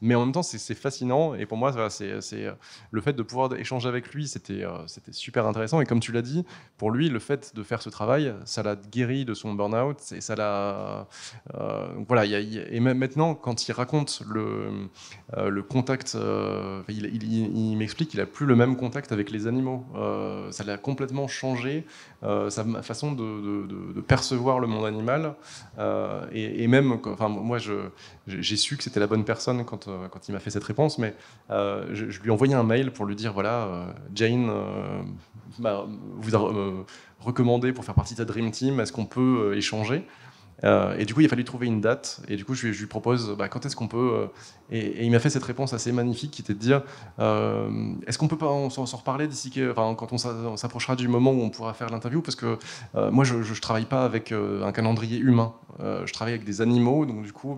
mais en même temps, c'est fascinant. Et pour moi, c'est euh, le fait de pouvoir échanger avec lui, c'était euh, c'était super intéressant. Et comme tu l'as dit, pour lui, le fait de faire ce travail, ça l'a guéri de son burn-out et ça l'a. voilà. il et maintenant, quand il raconte le, le contact, il m'explique qu'il n'a plus le même contact avec les animaux. Euh, ça l'a complètement changé, euh, sa façon de, percevoir le monde animal. Euh, et, même, enfin, moi, j'ai su que c'était la bonne personne quand, euh, quand il m'a fait cette réponse, mais je, lui ai envoyé un mail pour lui dire voilà, Jane bah, vous a recommandé pour faire partie de ta Dream Team, est-ce qu'on peut échanger euh, et du coup, il a fallu trouver une date. Et du coup, je lui, propose bah, quand est-ce qu'on peut. Euh, et, il m'a fait cette réponse assez magnifique qui était de dire euh, est-ce qu'on peut pas s'en reparler d'ici que quand on s'approchera du moment où on pourra faire l'interview Parce que moi, je, ne travaille pas avec un calendrier humain. je travaille avec des animaux. Donc, du coup,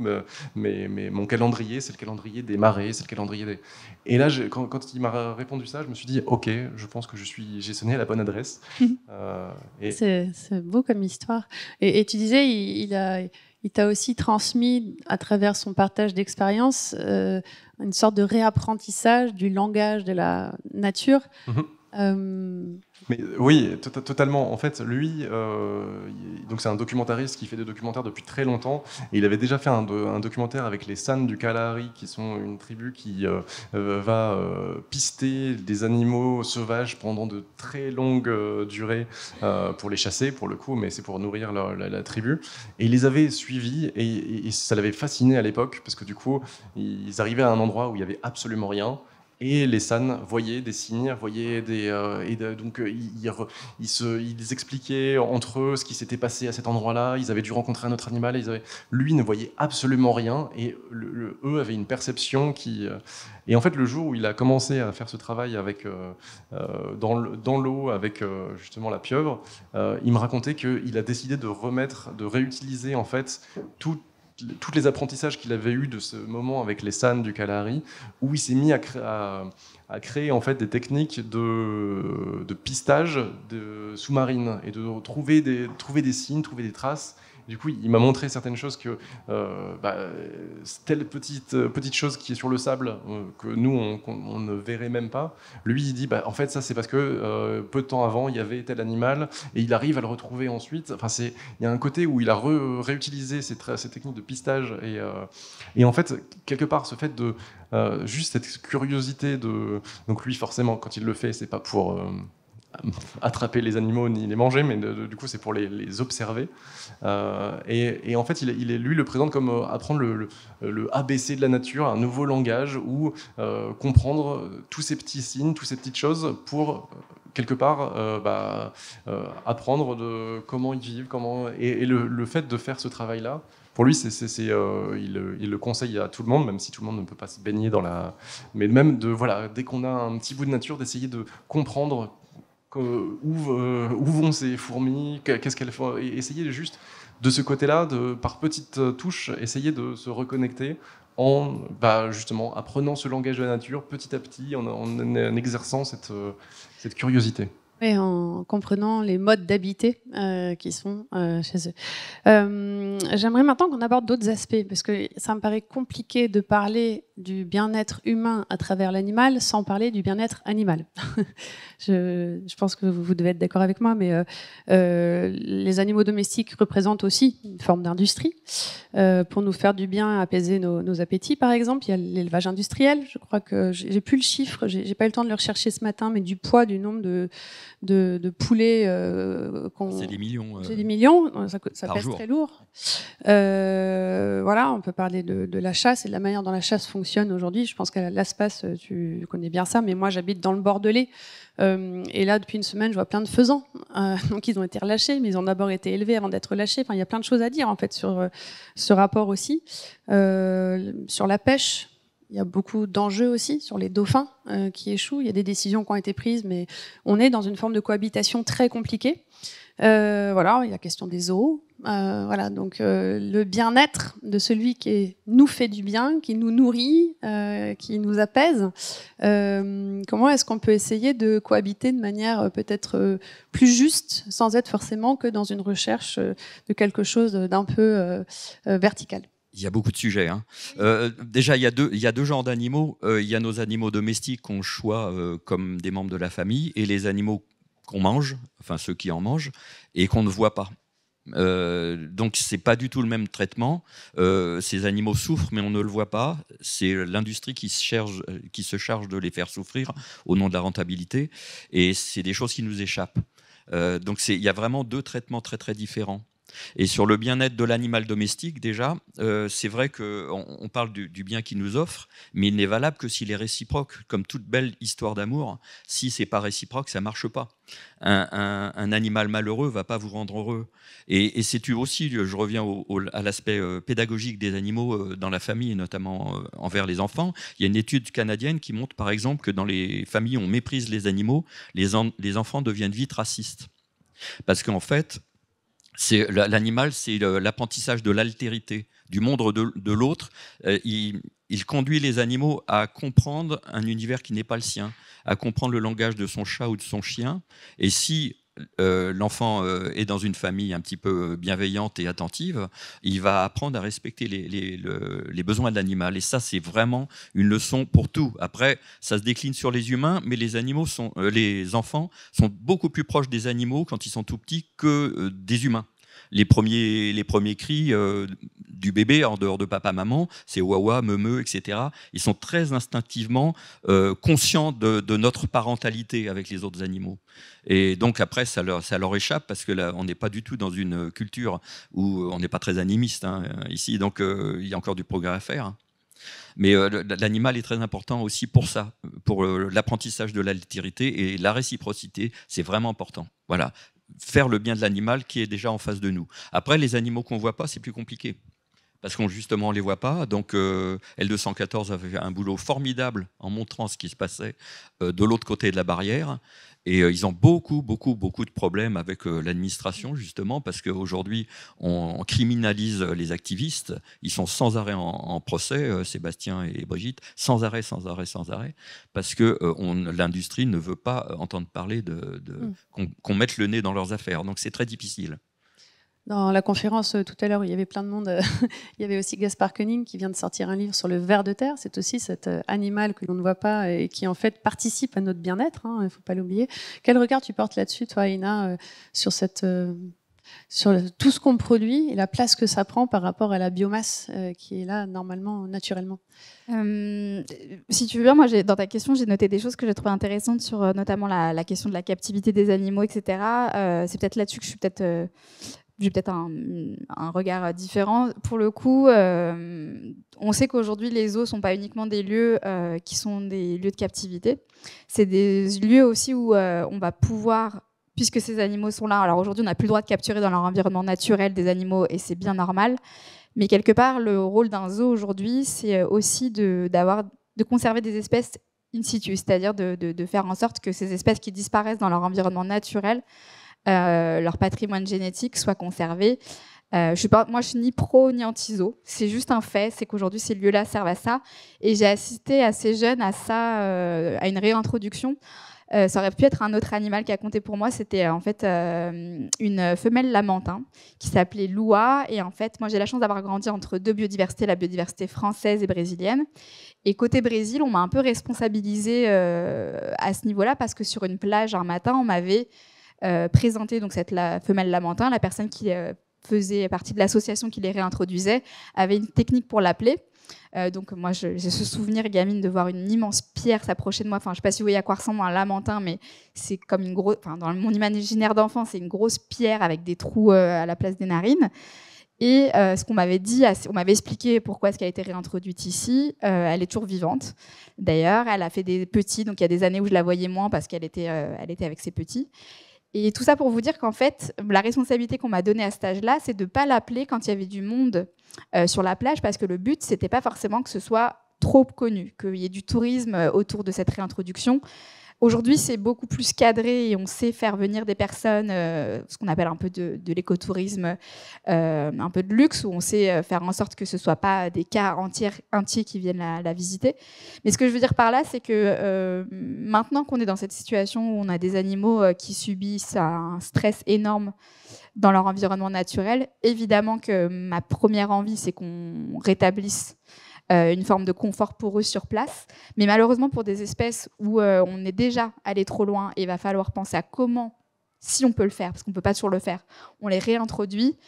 mais, mais mon calendrier, c'est le calendrier des marées, c'est le calendrier des. Et là, quand, quand, il m'a répondu ça, je me suis dit ok, je pense que je suis, j'ai sonné à la bonne adresse. et... c'est beau comme histoire. Et, tu disais, il il a, t'a aussi transmis, à travers son partage d'expérience, euh, une sorte de réapprentissage du langage de la nature. Mm-hmm. Euh, mais euh, oui, tota-, totalement. En fait, lui, euh, donc c'est un documentariste qui fait des documentaires depuis très longtemps. Et il avait déjà fait un, documentaire avec les San du Kalahari, qui sont une tribu qui va pister des animaux sauvages pendant de très longues durées pour les chasser, pour le coup, mais c'est pour nourrir la, tribu. Et il les avait suivis et, et ça l'avait fasciné à l'époque parce que du coup, ils arrivaient à un endroit où il n'y avait absolument rien et les San voyaient des signes, voyaient des. Euh, et donc, euh, ils, ils, se, ils, expliquaient entre eux ce qui s'était passé à cet endroit-là. Ils avaient dû rencontrer un autre animal. Ils avaient... Lui ne voyait absolument rien. Et le, eux avaient une perception qui. Euh, et en fait, le jour où il a commencé à faire ce travail avec, dans l'eau avec justement la pieuvre, il me racontait qu'il a décidé de remettre, de réutiliser en fait tout tous les apprentissages qu'il avait eu de ce moment avec les San du Calari, où il s'est mis à, créer, en fait des techniques de, pistage de sous-marine et de trouver des signes, trouver des traces du coup, il m'a montré certaines choses que euh, bah, telle petite, euh, petite chose qui est sur le sable, euh, que nous, on, ne verrait même pas, lui, il dit, bah, en fait, ça, c'est parce que peu de temps avant, il y avait tel animal, et il arrive à le retrouver ensuite. Enfin, c'est, il y a un côté où il a réutilisé ces, ces, techniques de pistage, et, et, en fait, quelque part, ce fait de juste cette curiosité de... Donc lui, forcément, quand il le fait, c'est pas pour... Euh, attraper les animaux ni les manger, mais du coup c'est pour les, observer. Euh, et, en fait, il, il, est, lui le présente comme euh, apprendre le, ABC de la nature, un nouveau langage, ou comprendre tous ces petits signes, toutes ces petites choses pour quelque part bah, apprendre de comment ils vivent, comment et, le, fait de faire ce travail-là. Pour lui, c'est, il, il, le conseille à tout le monde, même si tout le monde ne peut pas se baigner dans la. Mais même de voilà, dès qu'on a un petit bout de nature, d'essayer de comprendre euh, où, vont ces fourmis, qu'est-ce qu'elles font. Et essayer juste de ce côté-là, par petites euh, touches, essayer de se reconnecter en bah, justement apprenant ce langage de la nature petit à petit, en, exerçant cette euh, curiosité. Et en comprenant les modes d'habiter euh, qui sont euh, chez eux. Euh, j'aimerais maintenant qu'on aborde d'autres aspects, parce que ça me paraît compliqué de parler du bien-être humain à travers l'animal sans parler du bien-être animal. je, je, pense que vous, devez être d'accord avec moi, mais les animaux domestiques représentent aussi une forme d'industrie pour nous faire du bien, apaiser nos, nos appétits, par exemple. Il y a l'élevage industriel. Je crois que j'ai plus le chiffre, j'ai pas eu le temps de le rechercher ce matin, mais du poids, du nombre de de, de poulets. Euh, c'est des millions. Euh, c'est des millions, ça, pèse très lourd. Euh, voilà, on peut parler de, la chasse et de la manière dont la chasse fonctionne aujourd'hui. Je pense qu'à l'espace tu connais bien ça, mais moi j'habite dans le Bordelais. et là, depuis une semaine, je vois plein de faisans. donc ils ont été relâchés, mais ils ont d'abord été élevés avant d'être relâchés. Enfin, il y a plein de choses à dire en fait sur ce rapport aussi. sur la pêche, il y a beaucoup d'enjeux aussi sur les dauphins euh, qui échouent. Il y a des décisions qui ont été prises, mais on est dans une forme de cohabitation très compliquée. Euh, voilà, il y a la question des eaux. voilà, donc euh, le bien-être de celui qui nous fait du bien, qui nous nourrit, qui nous apaise. comment est-ce qu'on peut essayer de cohabiter de manière peut-être plus juste, sans être forcément que dans une recherche de quelque chose d'un peu vertical il y a beaucoup de sujets. Hein. Euh, déjà, il y, a deux, il deux genres d'animaux. Euh, il y a nos animaux domestiques qu'on choisit euh, comme des membres de la famille et les animaux qu'on mange, enfin ceux qui en mangent, et qu'on ne voit pas. donc c'est pas du tout le même traitement. ces animaux souffrent, mais on ne le voit pas. C'est l'industrie qui, se charge, qui se charge de les faire souffrir au nom de la rentabilité, et c'est des choses qui nous échappent. donc il y a vraiment deux traitements très très différents. Et sur le bien-être de l'animal domestique, déjà, euh, c'est vrai qu'on parle du, bien qu'il nous offre, mais il n'est valable que s'il est réciproque. Comme toute belle histoire d'amour, si c'est pas réciproque, ça marche pas. Un, animal malheureux va pas vous rendre heureux. Et, et c'est aussi, je reviens à l'aspect euh, pédagogique des animaux euh, dans la famille, et notamment envers les enfants. Il y a une étude canadienne qui montre, par exemple, que dans les familles où on méprise les animaux, les enfants deviennent vite racistes. Parce qu'en fait, L'animal, c'est l'apprentissage de l'altérité, du monde de, l'autre. Euh, il, il, conduit les animaux à comprendre un univers qui n'est pas le sien, à comprendre le langage de son chat ou de son chien. Et si euh, l'enfant euh, est dans une famille un petit peu euh, bienveillante et attentive, il va apprendre à respecter les, besoins de l'animal. Et ça, c'est vraiment une leçon pour tout. Après, ça se décline sur les humains, mais les, animaux sont, les enfants sont beaucoup plus proches des animaux quand ils sont tout petits que des humains les premiers, les premiers cris euh, du bébé en dehors de papa, maman, c'est wawa, meumeu, etc. Ils sont très instinctivement euh, conscients de, notre parentalité avec les autres animaux. Et donc après, ça leur, échappe parce que n'est pas du tout dans une culture où on n'est pas très animiste hein, ici. Donc euh, il y a encore du progrès à faire. Mais l'animal est très important aussi pour ça, pour l'apprentissage de l'altérité et la réciprocité, c'est vraiment important. Voilà, faire le bien de l'animal qui est déjà en face de nous. Après, les animaux qu'on ne voit pas, c'est plus compliqué. Parce qu'on justement les voit pas. Donc euh, L214 avait un boulot formidable en montrant ce qui se passait euh, de l'autre côté de la barrière. Et euh, ils ont beaucoup, beaucoup, beaucoup de problèmes avec euh, l'administration, justement, parce qu'aujourd'hui, on, criminalise les activistes. Ils sont sans arrêt en, procès, euh, Sébastien et Brigitte, sans arrêt, sans arrêt, sans arrêt, parce que l'industrie ne veut pas entendre parler de, mmh. qu'on mette le nez dans leurs affaires. Donc c'est très difficile. Dans la conférence euh, tout à l'heure il y avait plein de monde, euh, il y avait aussi Gaspar Koenig qui vient de sortir un livre sur le ver de terre. C'est aussi cet euh, animal que l'on ne voit pas et qui en fait participe à notre bien-être. Hein, il ne faut pas l'oublier. Quel regard tu portes là-dessus, toi, Ina, sur cette sur tout ce qu'on produit et la place que ça prend par rapport à la biomasse qui est là normalement, naturellement. si tu veux bien, moi, dans ta question, j'ai noté des choses que j'ai trouvées intéressantes sur notamment la, la, question de la captivité des animaux, etc. c'est peut-être là-dessus que je suis peut-être j'ai peut-être un, regard différent. Pour le coup, euh, on sait qu'aujourd'hui, les zoos ne sont pas uniquement des lieux euh, qui sont des lieux de captivité. C'est des lieux aussi où euh, on va pouvoir, puisque ces animaux sont là, alors aujourd'hui, on n'a plus le droit de capturer dans leur environnement naturel des animaux, et c'est bien normal. Mais quelque part, le rôle d'un zoo aujourd'hui, c'est aussi de, d'avoir, de conserver des espèces in situ, c'est-à-dire de, de, de faire en sorte que ces espèces qui disparaissent dans leur environnement naturel euh, leur patrimoine génétique soit conservé. Euh, je ne pas, moi, je suis ni pro ni anti-zo. C'est juste un fait, c'est qu'aujourd'hui, ces lieux-là servent à ça. Et j'ai assisté à ces jeunes à ça, euh, à une réintroduction. Euh, ça aurait pu être un autre animal qui a compté pour moi. C'était en fait une femelle lamentin hein, qui s'appelait Loua. Et en fait, moi, j'ai la chance d'avoir grandi entre deux biodiversités, la biodiversité française et brésilienne. Et côté Brésil, on m'a un peu responsabilisée à ce niveau-là parce que sur une plage un matin, on m'avait euh, présenter donc cette la, femelle lamentin, la personne qui euh, faisait partie de l'association qui les réintroduisait, avait une technique pour l'appeler. Euh, donc moi, j'ai ce souvenir, gamine, de voir une immense pierre s'approcher de moi. Enfin, je ne sais pas si vous voyez à quoi ressemble un lamentin, mais c'est comme une grosse... Enfin, dans mon imaginaire d'enfant, c'est une grosse pierre avec des trous à la place des narines. Et ce qu'on m'avait dit, on m'avait expliqué pourquoi est-ce qu'elle a été réintroduite ici. elle est toujours vivante. D'ailleurs, elle a fait des petits, donc il y a des années où je la voyais moins parce qu'elle était, elle était avec ses petits. Et tout ça pour vous dire qu'en fait, la responsabilité qu'on m'a donnée à cet âge-là, c'est de ne pas l'appeler quand il y avait du monde euh, sur la plage, parce que le but, c'était pas forcément que ce soit trop connu, qu'il y ait du tourisme euh, autour de cette réintroduction. Aujourd'hui, c'est beaucoup plus cadré et on sait faire venir des personnes, euh, ce qu'on appelle un peu de, l'écotourisme, euh, un peu de luxe, où on sait euh, faire en sorte que ce ne soit pas des cas entiers, entiers qui viennent la, la, visiter. Mais ce que je veux dire par là, c'est que maintenant qu'on est dans cette situation où on a des animaux qui subissent un stress énorme dans leur environnement naturel, évidemment que ma première envie, c'est qu'on rétablisse euh, une forme de confort pour eux sur place. Mais malheureusement, pour des espèces où euh, on est déjà allé trop loin et il va falloir penser à comment, si on peut le faire, parce qu'on ne peut pas toujours le faire, on les réintroduit.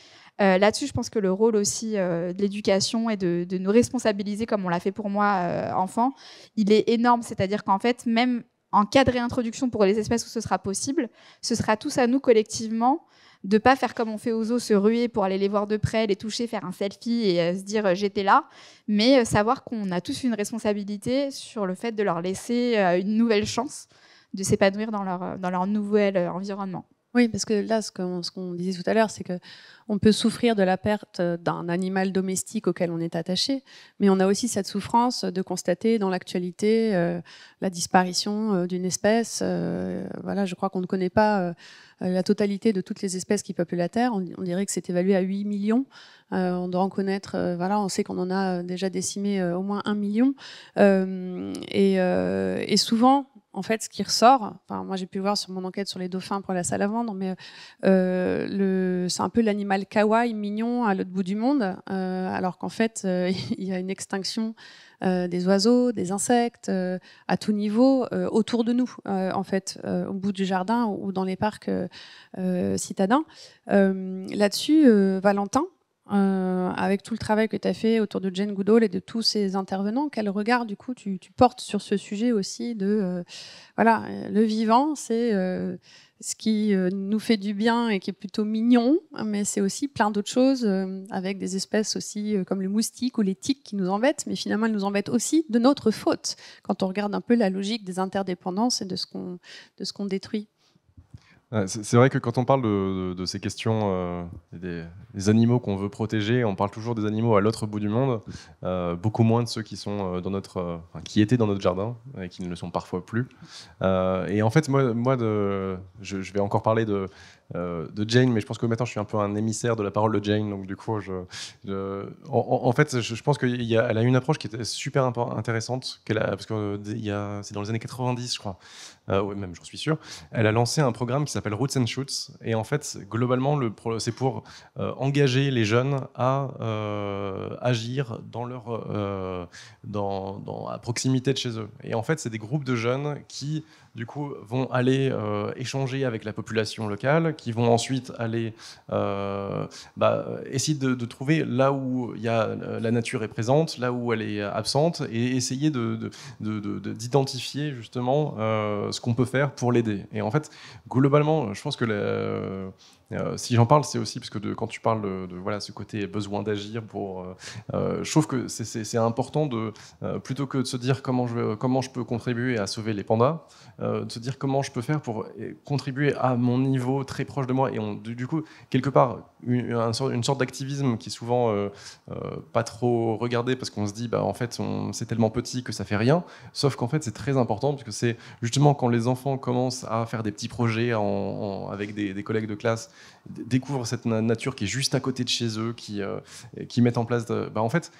Euh, là-dessus, je pense que le rôle aussi de l'éducation et de, nous responsabiliser, comme on l'a fait pour moi enfant, il est énorme. C'est-à-dire qu'en fait, même en cas de réintroduction pour les espèces où ce sera possible, ce sera tous à nous collectivement de pas faire comme on fait aux eaux se ruer pour aller les voir de près, les toucher, faire un selfie et euh, se dire euh, j'étais là, mais euh, savoir qu'on a tous une responsabilité sur le fait de leur laisser une nouvelle chance de s'épanouir dans leur, dans leur nouvel environnement. Oui, parce que là, ce qu'on disait tout à l'heure, c'est que on peut souffrir de la perte euh, d'un animal domestique auquel on est attaché, mais on a aussi cette souffrance de constater dans l'actualité euh, la disparition euh, d'une espèce. voilà, je crois qu'on ne connaît pas la totalité de toutes les espèces qui peuplent la Terre. On, dirait que c'est évalué à 8 millions. on doit en connaître, voilà, on sait qu'on en a déjà décimé au moins 1 million. Et, et, souvent, en fait, ce qui ressort, moi j'ai pu voir sur mon enquête sur les dauphins pour la salle à vendre, mais euh, c'est un peu l'animal kawaii mignon à l'autre bout du monde, euh, alors qu'en fait, euh, il y a une extinction euh, des oiseaux, des insectes, à tout niveau, autour de nous, en fait, au bout du jardin ou dans les parcs citadins. Là-dessus, Valentin, euh, avec tout le travail que tu as fait autour de Jane Goodall et de tous ces intervenants, quel regard du coup tu, portes sur ce sujet aussi de euh, voilà le vivant, c'est euh, ce qui nous fait du bien et qui est plutôt mignon, mais c'est aussi plein d'autres choses avec des espèces aussi comme le moustique ou les tiques qui nous embêtent, mais finalement elles nous embêtent aussi de notre faute quand on regarde un peu la logique des interdépendances et de ce qu'on de ce qu'on détruit. C'est vrai que quand on parle de, ces questions euh, des, animaux qu'on veut protéger, on parle toujours des animaux à l'autre bout du monde, euh, beaucoup moins de ceux qui sont euh, dans notre, qui étaient dans notre jardin et qui ne le sont parfois plus. et en fait, moi, je, vais encore parler de euh, de Jane, mais je pense que maintenant je suis un peu un émissaire de la parole de Jane, donc du coup, je, en, fait, je, pense qu'elle a, a, une approche qui était super intéressante, qu'elle a, parce que euh, c'est dans les années 90, je crois, euh, même j'en suis sûr, elle a lancé un programme qui s'appelle Roots and Shoots, et en fait, globalement, c'est pour engager les jeunes à agir dans leur, à proximité de chez eux. Et en fait, c'est des groupes de jeunes qui du coup, vont aller euh, échanger avec la population locale, qui vont ensuite aller euh, bah, essayer de, trouver là où y a, euh, la nature est présente, là où elle est absente, et essayer d'identifier justement ce qu'on peut faire pour l'aider. Et en fait, globalement, je pense que la, euh, si j'en parle, c'est aussi parce que quand tu parles de, voilà, ce côté besoin d'agir, euh, euh, je trouve que c'est important de, plutôt que de se dire comment je, peux contribuer à sauver les pandas, de se dire comment je peux faire pour contribuer à mon niveau très proche de moi. Et du, coup, quelque part, une, sorte d'activisme qui est souvent pas trop regardé parce qu'on se dit, bah, en fait, c'est tellement petit que ça fait rien. Sauf qu'en fait, c'est très important parce que c'est justement quand les enfants commencent à faire des petits projets avec des collègues de classe découvrent cette nature qui est juste à côté de chez eux, qui, euh, qui mettent en place. bah en fait,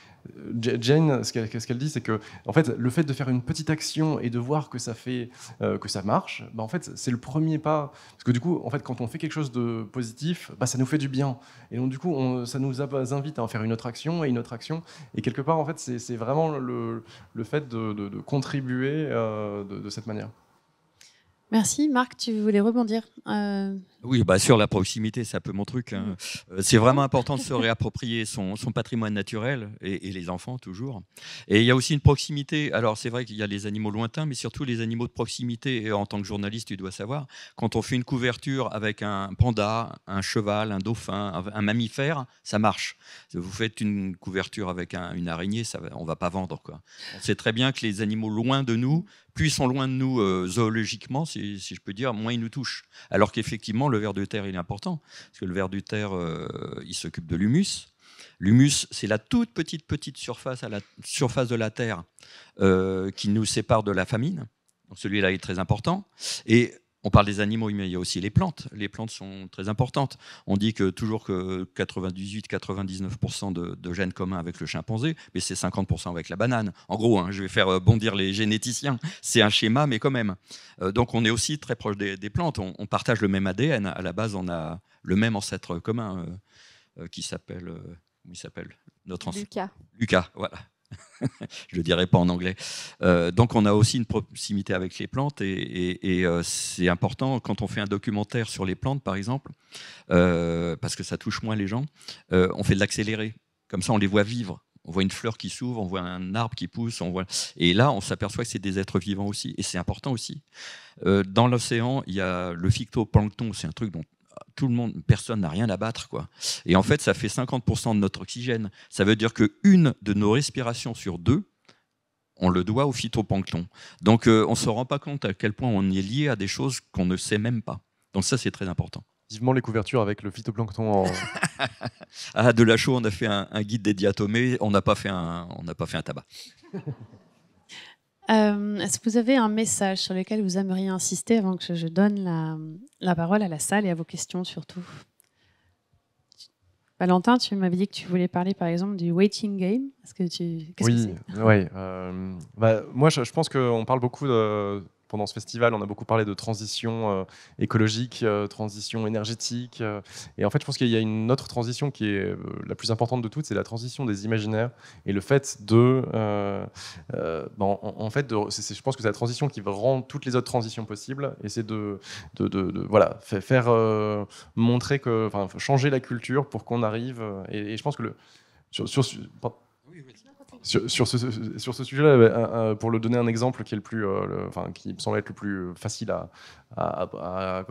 Jane, ce qu'elle dit, c'est que en fait, le fait de faire une petite action et de voir que ça fait, euh, que ça marche, bah en fait, c'est le premier pas. Parce que du coup, en fait, quand on fait quelque chose de positif, bah, ça nous fait du bien. Et donc du coup, ça nous invite à en faire une autre action et une autre action. Et quelque part, en fait, c'est vraiment le, fait de, contribuer euh, de cette manière. Merci. Marc, tu voulais rebondir euh, Oui, bah sur la proximité, ça peut peu mon truc. Hein. Mm. Euh, c'est vraiment important de se réapproprier son, patrimoine naturel et, les enfants toujours. Et il y a aussi une proximité. Alors c'est vrai qu'il y a les animaux lointains, mais surtout les animaux de proximité. Et en tant que journaliste, tu dois savoir, quand on fait une couverture avec un panda, un cheval, un dauphin, un mammifère, ça marche. Vous faites une couverture avec une araignée, ça, on va pas vendre. Quoi. On sait très bien que les animaux loin de nous plus ils sont loin de nous euh, zoologiquement, si, je peux dire, moins ils nous touchent. Alors qu'effectivement, le ver de terre, il est important, parce que le ver de terre, euh, il s'occupe de l'humus. L'humus, c'est la toute petite, petite surface, à la surface de la terre euh, qui nous sépare de la famine. Donc celui-là est très important. Et on parle des animaux, mais il y a aussi les plantes. Les plantes sont très importantes. On dit que toujours que 98-99% de, gènes communs avec le chimpanzé, mais c'est 50% avec la banane. En gros, hein, je vais faire euh, bondir les généticiens. C'est un schéma, mais quand même. Euh, donc on est aussi très proche des, plantes. On, partage le même ADN. À la base, on a le même ancêtre commun euh, qui s'appelle... il s'appelle notre ancêtre. Lucas. Lucas, voilà. je le dirai pas en anglais. Euh, donc on a aussi une proximité avec les plantes et, euh, c'est important quand on fait un documentaire sur les plantes, par exemple, euh, parce que ça touche moins les gens. on fait de l'accéléré, comme ça on les voit vivre. On voit une fleur qui s'ouvre, on voit un arbre qui pousse, on voit. Et là, on s'aperçoit que c'est des êtres vivants aussi, et c'est important aussi. dans l'océan, il y a le phytoplancton, c'est un truc dont tout le monde, personne n'a rien à battre. Quoi. Et en fait, ça fait 50% de notre oxygène. Ça veut dire qu'une de nos respirations sur deux, on le doit au phytoplancton. Donc euh, on ne se rend pas compte à quel point on est lié à des choses qu'on ne sait même pas. Donc ça, c'est très important. Vivement les couvertures avec le phytoplancton. ah, de la chaux, on a fait un, guide guide diatomées on n'a pas, pas fait un tabac. Euh, est-ce que vous avez un message sur lequel vous aimeriez insister avant que je donne la, parole à la salle et à vos questions surtout Valentin, tu m'avais dit que tu voulais parler par exemple du waiting game. que tu... oui, oui. Euh, bah, moi je pense qu'on parle beaucoup de, pendant ce festival, on a beaucoup parlé de transition euh, écologique, euh, transition énergétique. Euh, et en fait, je pense qu'il y a une autre transition qui est la plus importante de toutes, c'est la transition des imaginaires et le fait de, ben, en, fait, je pense que c'est la transition qui rend toutes les autres transitions possibles. Et c'est de, de, voilà, faire montrer que, enfin, changer la culture pour qu'on arrive. Et, je pense que le sur, sur, sur, ce, sur ce sujet-là, euh, pour le donner un exemple qui, est le plus, euh, enfin, qui me semble être le plus facile à, à,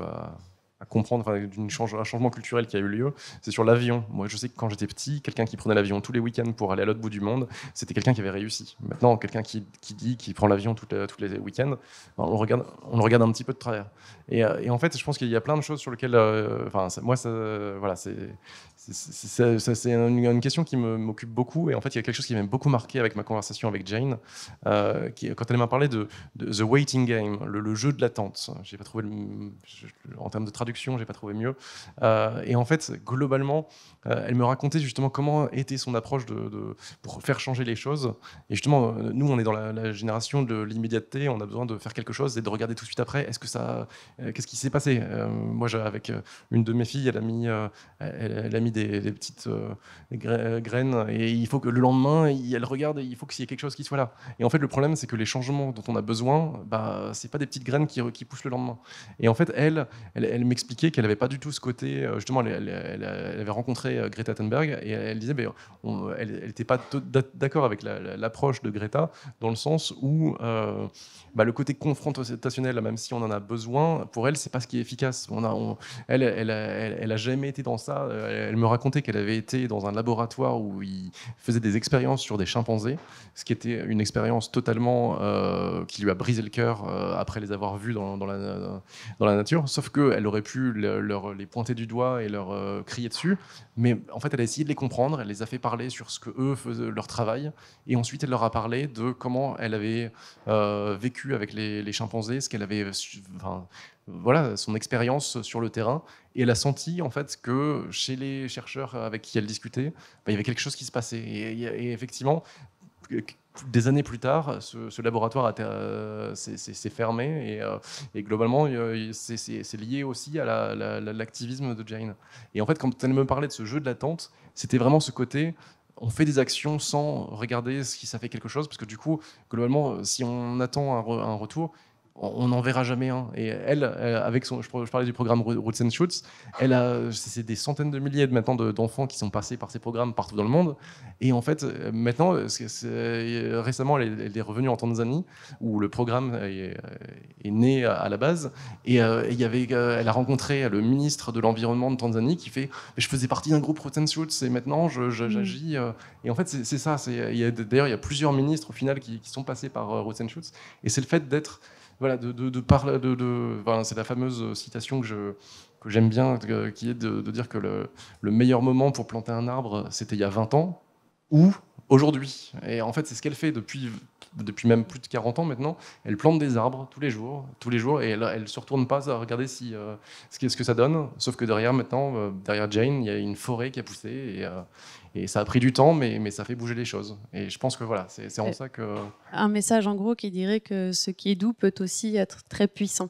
comprendre un changement culturel qui a eu lieu, c'est sur l'avion. Moi, je sais que quand j'étais petit, quelqu'un qui prenait l'avion tous les week-ends pour aller à l'autre bout du monde, c'était quelqu'un qui avait réussi. Maintenant, quelqu'un qui, dit qu'il prend l'avion tous les, week-ends, ben, on le, regarde, on regarde un petit peu de travers. Euh, et, en fait, je pense qu'il y a plein de choses sur lesquelles, enfin, moi, voilà, c'est c'est une, question qui m'occupe beaucoup. Et en fait, il y a quelque chose qui m'a beaucoup marqué avec ma conversation avec Jane, euh, qui, quand elle m'a parlé de, The Waiting Game, le, jeu de l'attente. J'ai pas trouvé, en termes de traduction, j'ai pas trouvé mieux. Euh, et en fait, globalement, euh, elle me racontait justement comment était son approche de, pour faire changer les choses. Et justement, nous, on est dans la, génération de l'immédiateté. On a besoin de faire quelque chose et de regarder tout de suite après. Est-ce que ça, qu'est-ce qui s'est passé Moi, avec une de mes filles, elle a mis, elle a mis des, petites euh, euh, graines et il faut que le lendemain, elle regarde et il faut s'il y ait quelque chose qui soit là. Et en fait, le problème, c'est que les changements dont on a besoin, bah, c'est pas des petites graines qui, poussent le lendemain. Et en fait, elle, elle, m'expliquait qu'elle n'avait pas du tout ce côté. Euh, justement, elle, elle, avait rencontré Greta Thunberg et elle, disait, bah, elle n'était pas d'accord avec l'approche de Greta dans le sens où bah, le côté confrontationnel, même si on en a besoin, pour elle, c'est pas ce qui est efficace. On elle, elle, elle, a jamais été dans ça. Elle, me racontait qu'elle avait été dans un laboratoire où il faisait des expériences sur des chimpanzés, ce qui était une expérience totalement euh, qui lui a brisé le cœur euh, après les avoir vus dans, dans, la, dans la, nature. Sauf qu'elle aurait pu leur, les pointer du doigt et leur euh, crier dessus, mais en fait, elle a essayé de les comprendre, elle les a fait parler sur ce que eux faisaient leur travail, et ensuite elle leur a parlé de comment elle avait vécu avec les, chimpanzés, ce qu'elle avait, enfin, voilà, son expérience sur le terrain. Et elle a senti en fait que chez les chercheurs avec qui elle discutait, bah, il y avait quelque chose qui se passait. Et, effectivement, des années plus tard, ce, laboratoire euh, s'est fermé et, euh, globalement, c'est lié aussi à l'activisme de Jane. Et en fait, quand elle me parlait de ce jeu de l'attente, c'était vraiment ce côté on fait des actions sans regarder si ça fait quelque chose, parce que du coup, globalement, si on attend un retour, on n'en verra jamais un. Et elle, avec son, je, parlais du programme Roots and Shoots, elle a, c'est des centaines de milliers de maintenant d'enfants qui sont passés par ces programmes partout dans le monde. Et en fait, maintenant, euh, récemment, elle est, revenue en Tanzanie où le programme est, euh, né à, la base. Et, euh, il y avait, elle a rencontré le ministre de l'environnement de Tanzanie qui fait, je faisais partie d'un groupe Roots and Shoots et maintenant mm. j'agis. Et en fait, c'est ça. D'ailleurs, il y a plusieurs ministres au final qui, sont passés par Roots and Shoots. Et c'est le fait d'être voilà, de, de parler c'est la fameuse euh, citation que je j'aime bien, euh, qui est de, dire que le, meilleur moment pour planter un arbre, c'était il y a 20 ans ou aujourd'hui. Et en fait, c'est ce qu'elle fait depuis, depuis même plus de 40 ans maintenant. Elle plante des arbres tous les jours, tous les jours, et elle ne se retourne pas à regarder si, euh, ce, que, ce que ça donne. Sauf que derrière, maintenant, derrière Jane, il y a une forêt qui a poussé, et, et ça a pris du temps, mais, mais ça fait bouger les choses. Et je pense que voilà, c'est en euh, ça que. Un message en gros qui dirait que ce qui est doux peut aussi être très puissant,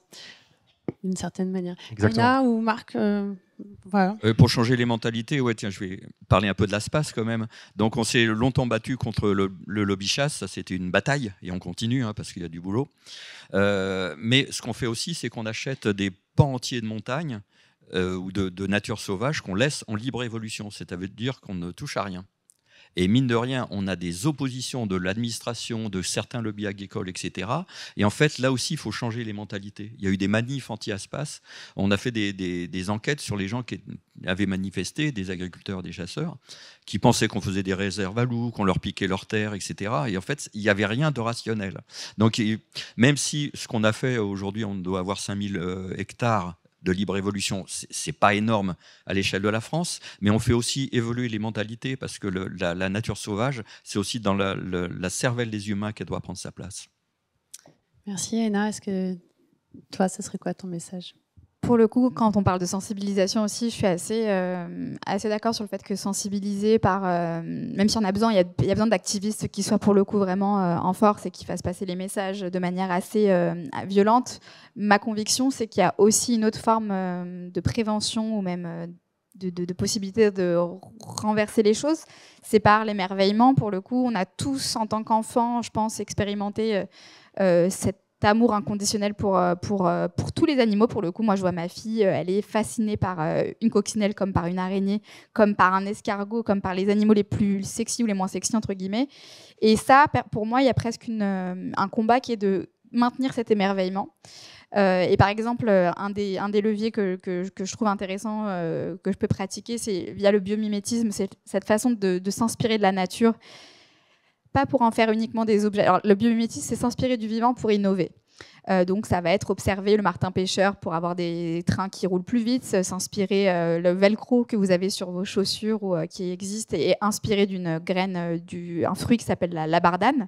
d'une certaine manière. Exactement. Là où Marc. Euh, voilà. Euh, pour changer les mentalités, ouais, tiens, je vais parler un peu de l'espace quand même. Donc, on s'est longtemps battu contre le, lobby chasse, ça c'était une bataille, et on continue hein, parce qu'il y a du boulot. mais ce qu'on fait aussi, c'est qu'on achète des pans entiers de montagne euh, ou de, nature sauvage qu'on laisse en libre évolution, c'est-à-dire qu'on ne touche à rien. Et mine de rien, on a des oppositions de l'administration, de certains lobbies agricoles, etc. Et en fait, là aussi, il faut changer les mentalités. Il y a eu des manifs anti-aspas. On a fait des, enquêtes sur les gens qui avaient manifesté, des agriculteurs, des chasseurs, qui pensaient qu'on faisait des réserves à loups, qu'on leur piquait leurs terres, etc. Et en fait, il n'y avait rien de rationnel. Donc, même si ce qu'on a fait aujourd'hui, on doit avoir 5000 euh, hectares de libre évolution, c'est pas énorme à l'échelle de la France, mais on fait aussi évoluer les mentalités parce que la, nature sauvage, c'est aussi dans la, cervelle des humains qu'elle doit prendre sa place. Merci Aina. Est-ce que toi, ce serait quoi ton message pour le coup, quand on parle de sensibilisation aussi, je suis assez, euh, assez d'accord sur le fait que sensibiliser par, euh, même si on a besoin, il y, a, besoin d'activistes qui soient pour le coup vraiment euh, en force et qui fassent passer les messages de manière assez violente. Ma conviction, c'est qu'il y a aussi une autre forme de prévention ou même de, possibilité de renverser les choses, c'est par l'émerveillement. Pour le coup, on a tous, en tant qu'enfants, je pense, expérimenté cette amour inconditionnel pour, euh, pour, euh, pour tous les animaux. Pour le coup, moi, je vois ma fille, euh, elle est fascinée par une coccinelle comme par une araignée, comme par un escargot, comme par les animaux les plus sexy ou les moins sexy, entre guillemets. Et ça, pour moi, il y a presque une, un combat qui est de maintenir cet émerveillement. et par exemple, un des, un des leviers que, que, que, je trouve intéressant, que je peux pratiquer, c'est via le biomimétisme, c'est cette façon de, de s'inspirer de la nature pas pour en faire uniquement des objets. Alors, le biomimétisme, c'est s'inspirer du vivant pour innover. Euh, donc ça va être observer le martin pêcheur pour avoir des trains qui roulent plus vite, s'inspirer euh, le velcro que vous avez sur vos chaussures ou euh, qui existe et, inspirer d'une graine, du, un fruit qui s'appelle la, la bardane.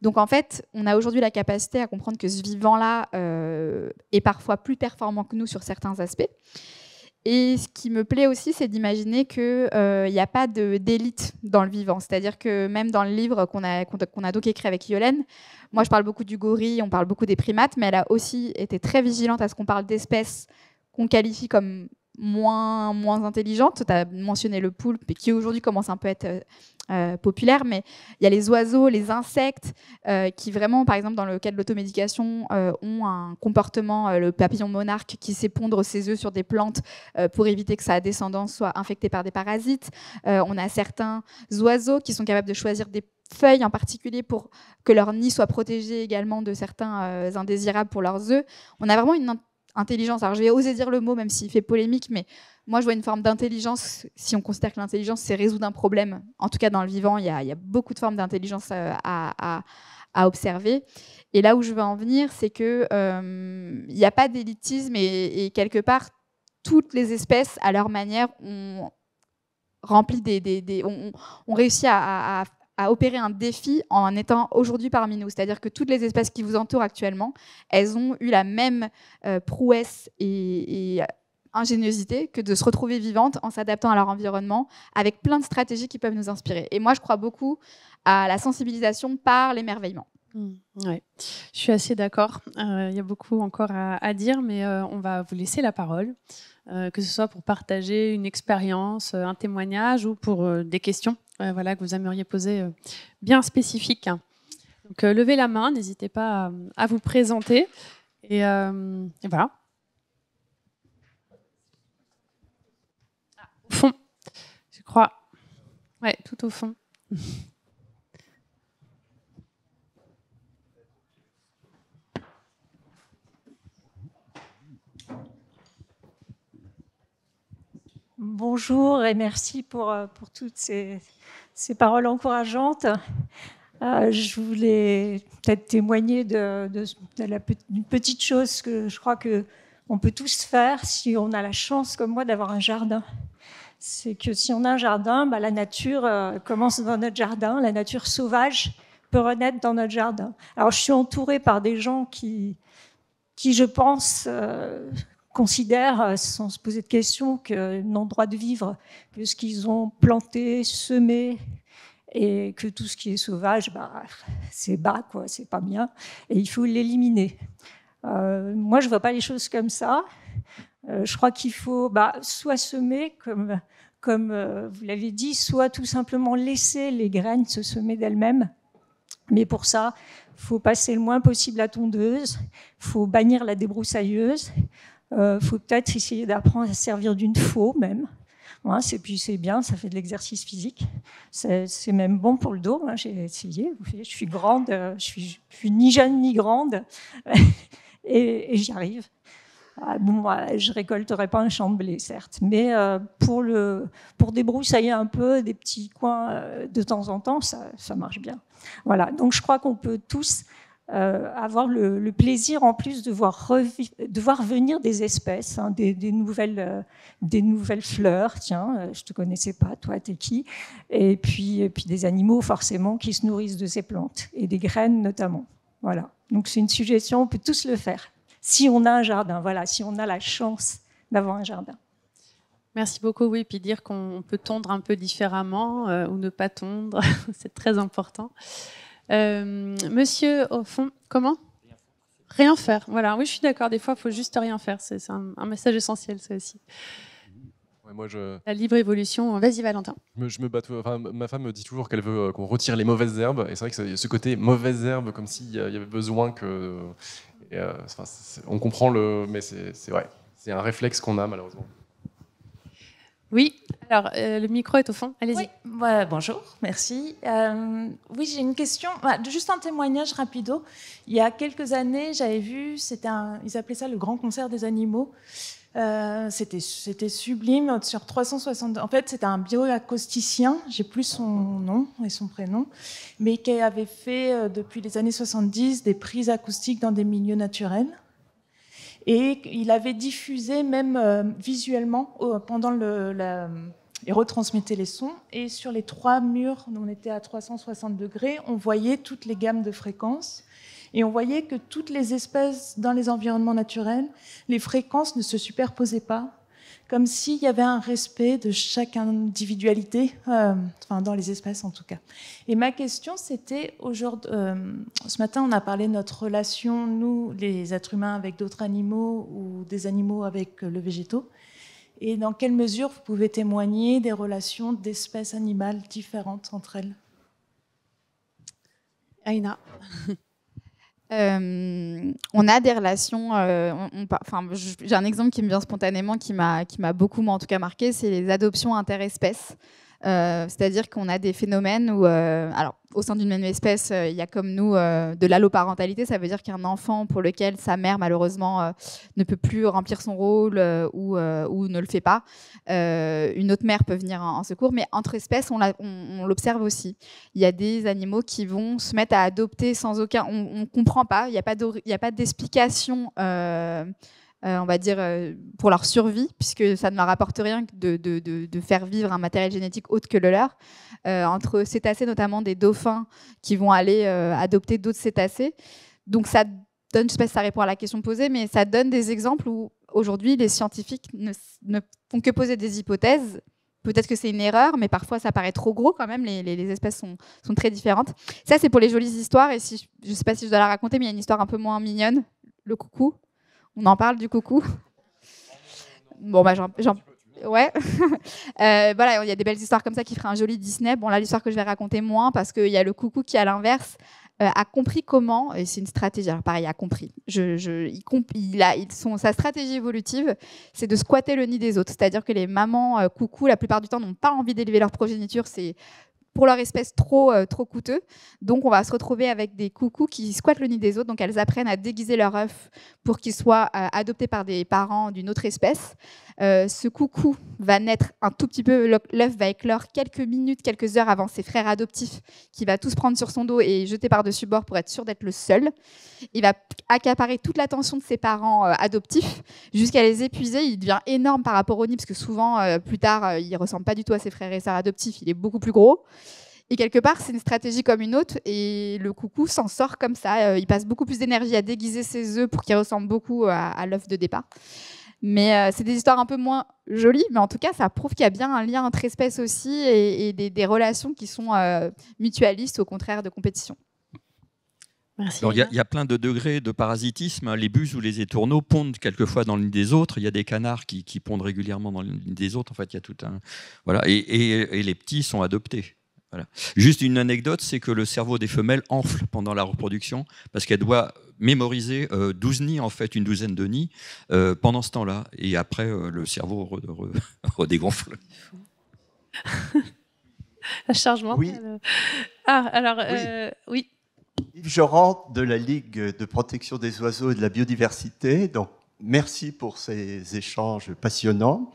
Donc en fait, on a aujourd'hui la capacité à comprendre que ce vivant-là est parfois plus performant que nous sur certains aspects. Et ce qui me plaît aussi, c'est d'imaginer qu'il n'y euh, a pas d'élite dans le vivant. C'est-à-dire que même dans le livre qu'on a, donc écrit avec Yolène, moi je parle beaucoup du gorille, on parle beaucoup des primates, mais elle a aussi été très vigilante à ce qu'on parle d'espèces qu'on qualifie comme moins, moins intelligentes. Tu as mentionné le poulpe, qui aujourd'hui commence un peu à être euh, euh, populaire, mais il y a les oiseaux, les insectes, euh, qui vraiment, par exemple, dans le cas de l'automédication, ont un comportement, le papillon monarque qui sait pondre ses œufs sur des plantes pour éviter que sa descendance soit infectée par des parasites. on a certains oiseaux qui sont capables de choisir des feuilles en particulier pour que leur nid soit protégé également de certains indésirables pour leurs œufs. On a vraiment une intelligence. Alors je vais oser dire le mot, même s'il fait polémique, mais moi je vois une forme d'intelligence, si on considère que l'intelligence c'est résoudre un problème, en tout cas dans le vivant, il y a, beaucoup de formes d'intelligence euh, à, observer. Et là où je veux en venir, c'est que n'y euh, a pas d'élitisme et, quelque part, toutes les espèces, à leur manière, ont rempli des, des, ont, réussi à à opérer un défi en étant aujourd'hui parmi nous. C'est-à-dire que toutes les espèces qui vous entourent actuellement, elles ont eu la même euh, prouesse et, euh, ingéniosité que de se retrouver vivantes en s'adaptant à leur environnement avec plein de stratégies qui peuvent nous inspirer. Et moi, je crois beaucoup à la sensibilisation par l'émerveillement. Mmh. Je suis assez d'accord. Euh, il y a beaucoup encore à, dire, mais on va vous laisser la parole, que ce soit pour partager une expérience, un témoignage ou pour des questions euh, voilà, que vous aimeriez poser euh, bien spécifique. Donc, euh, levez la main, n'hésitez pas à, vous présenter. Et, voilà. Ah, au fond, je crois. Ouais, tout au fond. Bonjour et merci pour, euh, pour toutes ces, paroles encourageantes. Euh, je voulais peut-être témoigner de, petite chose que je crois que on peut tous faire si on a la chance, comme moi, d'avoir un jardin. C'est que si on a un jardin, bah, la nature euh, commence dans notre jardin, la nature sauvage peut renaître dans notre jardin. Alors je suis entourée par des gens qui, qui je pense, considèrent, euh, sans se poser de questions, qu'ils n'ont droit de vivre que ce qu'ils ont planté, semé, et que tout ce qui est sauvage, bah, c'est bas, quoi, c'est pas bien, et il faut l'éliminer. Euh, moi, je vois pas les choses comme ça. Euh, je crois qu'il faut bah, soit semer, comme, comme vous l'avez dit, soit tout simplement laisser les graines se semer d'elles-mêmes. Mais pour ça, faut passer le moins possible la tondeuse, faut bannir la débroussailleuse, il euh, faut peut-être essayer d'apprendre à servir d'une faux même. Hein, c'est, puis c'est bien, ça fait de l'exercice physique. C'est, même bon pour le dos. Hein, j'ai essayé. Je suis grande, euh, je suis, suis ni jeune ni grande, et, j'y arrive. Ah, bon, moi, je récolterai pas un champ de blé, certes, mais euh, pour, le, pour débroussailler un peu des petits coins de temps en temps, ça, ça marche bien. Voilà. Donc, je crois qu'on peut tous euh, avoir le, plaisir en plus de voir, de voir venir des espèces, hein, des, nouvelles, euh, des nouvelles fleurs. Tiens, je euh, je te connaissais pas, toi, t'es qui Et puis, puis des animaux forcément qui se nourrissent de ces plantes et des graines notamment. Voilà. Donc c'est une suggestion, on peut tous le faire si on a un jardin. Voilà, si on a la chance d'avoir un jardin. Merci beaucoup. Oui, puis dire qu'on peut tondre un peu différemment ou ne pas tondre, c'est très important. Euh, monsieur, au fond, comment Rien faire. Voilà, oui, je suis d'accord. Des fois, il faut juste rien faire. C'est un, message essentiel, ça aussi. La libre évolution. Vas-y, Valentin. Je me, bats ma femme me dit toujours qu'elle veut euh, qu'on retire les mauvaises herbes. Et c'est vrai que ce côté mauvaise herbe, comme s'il y avait besoin que. Euh, on comprend le. Mais c'est vrai. C'est un réflexe qu'on a, malheureusement. Oui, alors euh, le micro est au fond, allez-y. bonjour, merci. Euh, oui, j'ai une question, bah, juste un témoignage rapido. Il y a quelques années, j'avais vu, c'était un, ils appelaient ça le grand concert des animaux. Euh, c'était, c'était sublime sur 360. En fait, c'était un bioacousticien, j'ai plus son nom et son prénom, mais qui avait fait depuis les années 70 des prises acoustiques dans des milieux naturels. Et il avait diffusé même euh, visuellement pendant le, et retransmettait les sons. Et sur les trois murs, on était à 360 degrés, on voyait toutes les gammes de fréquences. Et on voyait que toutes les espèces dans les environnements naturels, les fréquences ne se superposaient pas, comme s'il y avait un respect de chaque individualité, euh, enfin dans les espèces en tout cas. Et ma question, c'était aujourd'hui, euh, ce matin, on a parlé de notre relation, nous, les êtres humains, avec d'autres animaux ou des animaux avec le végétaux. Et dans quelle mesure vous pouvez témoigner des relations d'espèces animales différentes entre elles Aïna. Euh, on a des relations. Euh, enfin, j'ai un exemple qui me vient spontanément, qui m'a, qui m'a beaucoup, en tout cas, marqué, c'est les adoptions interespèces. Euh, c'est-à-dire qu'on a des phénomènes où, euh, au sein d'une même espèce, euh, il y a comme nous de l'alloparentalité. Ça veut dire qu'un enfant pour lequel sa mère, malheureusement, ne peut plus remplir son rôle ou, ne le fait pas, une autre mère peut venir en, secours. Mais entre espèces, on l'observe aussi. Il y a des animaux qui vont se mettre à adopter sans aucun. On ne comprend pas, il n'y a pas d'explication. Euh, on va dire, euh, pour leur survie, puisque ça ne leur apporte rien de, de, faire vivre un matériel génétique autre que le leur. Euh, entre cétacés, notamment des dauphins qui vont aller adopter d'autres cétacés. Donc ça donne, je ne sais pas si ça répond à la question posée, mais ça donne des exemples où aujourd'hui les scientifiques ne, font que poser des hypothèses. Peut-être que c'est une erreur, mais parfois ça paraît trop gros quand même. Les, espèces sont, très différentes. Ça, c'est pour les jolies histoires. Et si, je ne sais pas si je dois la raconter, mais il y a une histoire un peu moins mignonne, le coucou. On en parle du coucou Bon, bah, j'en. Ouais. Euh, voilà, il y a des belles histoires comme ça qui feraient un joli Disney. Bon, là, l'histoire que je vais raconter moins, parce qu'il y a le coucou qui, à l'inverse, euh, a compris comment, et c'est une stratégie, alors pareil, a compris. Je, il, il a, sa stratégie évolutive, c'est de squatter le nid des autres. C'est-à-dire que les mamans euh, coucou, la plupart du temps, n'ont pas envie d'élever leur progéniture. C'est pour leur espèce trop, euh, trop coûteux. Donc on va se retrouver avec des coucous qui squattent le nid des autres. Donc elles apprennent à déguiser leur œuf pour qu'il soit euh, adopté par des parents d'une autre espèce. Euh, ce coucou va naître un tout petit peu, l'œuf va éclore quelques minutes, quelques heures avant ses frères adoptifs, qui va tous prendre sur son dos et jeter par-dessus bord pour être sûr d'être le seul. Il va accaparer toute l'attention de ses parents adoptifs jusqu'à les épuiser. Il devient énorme par rapport au nid, parce que souvent, plus tard, il ressemble pas du tout à ses frères et sœurs adoptifs, il est beaucoup plus gros. Et quelque part, c'est une stratégie comme une autre, et le coucou s'en sort comme ça. Euh, il passe beaucoup plus d'énergie à déguiser ses œufs pour qu'ils ressemblent beaucoup à, l'œuf de départ. Mais euh, c'est des histoires un peu moins jolies, mais en tout cas, ça prouve qu'il y a bien un lien entre espèces aussi et, des, relations qui sont euh, mutualistes au contraire de compétition. Il y, a plein de degrés de parasitisme. Les buses ou les étourneaux pondent quelquefois dans l'une des autres. Il y a des canards qui, pondent régulièrement dans l'une des autres. En fait, il y a tout un. Voilà. et les petits sont adoptés. Juste une anecdote, c'est que le cerveau des femelles enfle pendant la reproduction parce qu'elle doit mémoriser 12 euh, nids, en fait, une douzaine de nids, euh, pendant ce temps-là. Et après, euh, le cerveau redégonfle. la charge Oui. Ah, alors, oui. Euh, oui. de la Ligue de protection des oiseaux et de la biodiversité. Donc, merci pour ces échanges passionnants.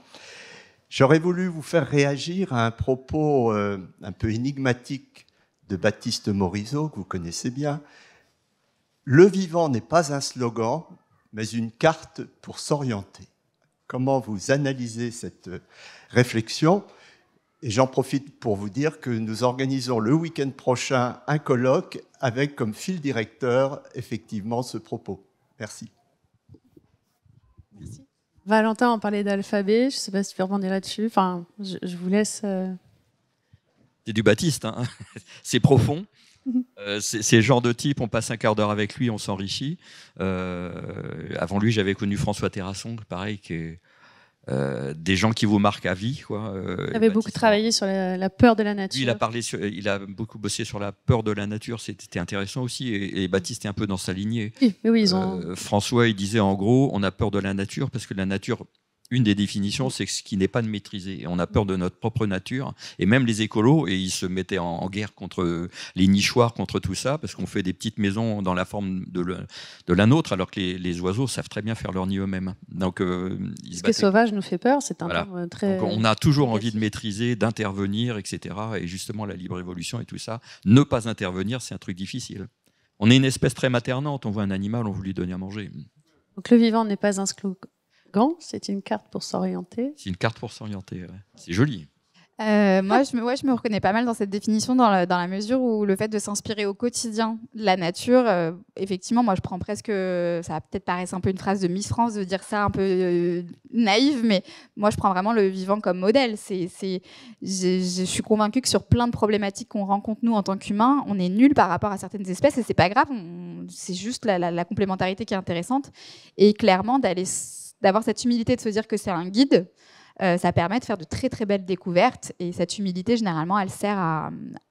J'aurais voulu vous faire réagir à un propos euh, un peu énigmatique de Baptiste Morisot, que vous connaissez bien. Le vivant n'est pas un slogan, mais une carte pour s'orienter. Comment vous analysez cette euh, réflexion Et j'en profite pour vous dire que nous organisons le week-end prochain un colloque avec comme fil directeur effectivement ce propos. Merci. Valentin en parlait d'alphabet. Je ne sais pas si tu peux là-dessus. Enfin, je, vous laisse. Euh. C'est du Baptiste. Hein. c'est profond. Euh, c'est genre de type, on passe un quart d'heure avec lui, on s'enrichit. Euh, avant lui, j'avais connu François Terrasson, pareil, qui est euh, des gens qui vous marquent à vie. Quoi. Euh, il avait beaucoup travaillé sur la, peur de la nature. Euh, il a, beaucoup bossé sur la peur de la nature, c'était intéressant aussi. Et, Baptiste est un peu dans sa lignée. François, il disait en gros, on a peur de la nature parce que la nature une des définitions, c'est ce qui n'est pas de maîtriser. on a peur de notre propre nature. Et même les écolos, et ils se mettaient en, guerre contre les nichoirs, contre tout ça, parce qu'on fait des petites maisons dans la forme de, de la nôtre, alors que les, oiseaux savent très bien faire leur nid eux-mêmes. Donc, euh, ce sauvage nous fait peur, c'est un euh, très. on a toujours envie de maîtriser, d'intervenir, etc. Et justement, la libre évolution et tout ça, ne pas intervenir, c'est un truc difficile. On est une espèce très maternante. On voit un animal, on veut lui donner à manger. Donc le vivant n'est pas un c'est une carte pour s'orienter. C'est une carte pour s'orienter, c'est joli. Euh, moi, je me, je me reconnais pas mal dans cette définition, dans, la, mesure où le fait de s'inspirer au quotidien de la nature, euh, effectivement, moi, je prends presque, ça va peut-être paraître un peu une phrase de Miss France de dire ça un peu euh, naïve, mais moi, je prends vraiment le vivant comme modèle. C'est, je suis convaincue que sur plein de problématiques qu'on rencontre nous en tant qu'humains, on est nul par rapport à certaines espèces et c'est pas grave. c'est juste la complémentarité qui est intéressante et clairement d'aller d'avoir cette humilité de se dire que c'est un guide, euh, ça permet de faire de très très belles découvertes et cette humilité généralement elle sert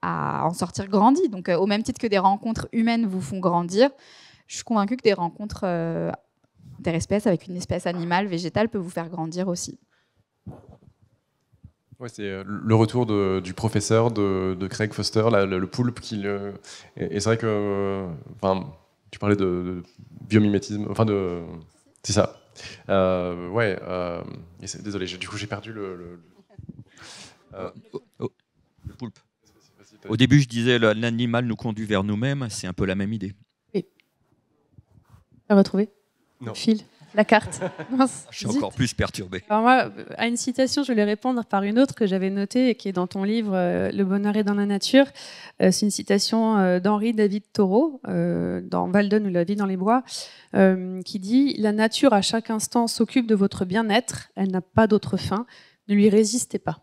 à, en sortir grandi. Donc euh, au même titre que des rencontres humaines vous font grandir, je suis convaincue que des rencontres euh, des interespèces avec une espèce animale, végétale peut vous faire grandir aussi. Ouais, c'est le retour du professeur de, Craig Foster, le, poulpe qui Et, c'est vrai que enfin, tu parlais de, de biomimétisme, enfin de... C'est ça, euh, ouais, euh, désolé, du coup j'ai perdu le. le, euh, oh, oh, poulpe. Au début, je disais l'animal nous conduit vers nous-mêmes, c'est un peu la même idée. Oui. va trouver Non. Phil la carte. je suis encore plus perturbé. moi, à une citation, je vais répondre par une autre que j'avais notée et qui est dans ton livre euh, Le bonheur est dans la nature. Euh, c'est une citation euh, d'Henri David Thoreau dans Walden ou La vie dans les bois qui dit La nature à chaque instant s'occupe de votre bien-être, elle n'a pas d'autre fin, ne lui résistez pas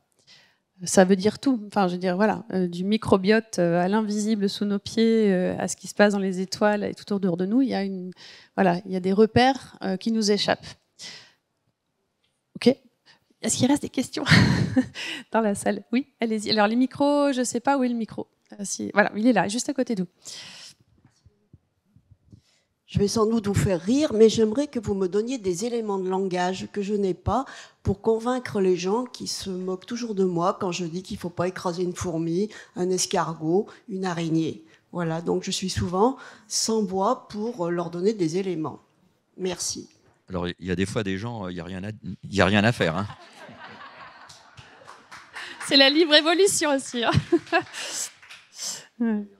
ça veut dire tout. Enfin, je veux dire, voilà, euh, du microbiote euh, à l'invisible sous nos pieds, euh, à ce qui se passe dans les étoiles et tout autour de nous, il y a une, voilà, il y a des repères qui nous échappent. Ok. Est-ce qu'il reste des questions dans la salle Oui, allez-y. Alors les micros, je ne sais pas où est le micro. si, voilà, il est là, juste à côté d'où. Je vais sans doute vous faire rire, mais j'aimerais que vous me donniez des éléments de langage que je n'ai pas pour convaincre les gens qui se moquent toujours de moi quand je dis qu'il ne faut pas écraser une fourmi, un escargot, une araignée. Voilà, donc je suis souvent sans bois pour leur donner des éléments. Merci. Alors il y a des fois des gens, il n'y a, rien à, a rien à faire. Hein. C'est la libre évolution aussi. Hein.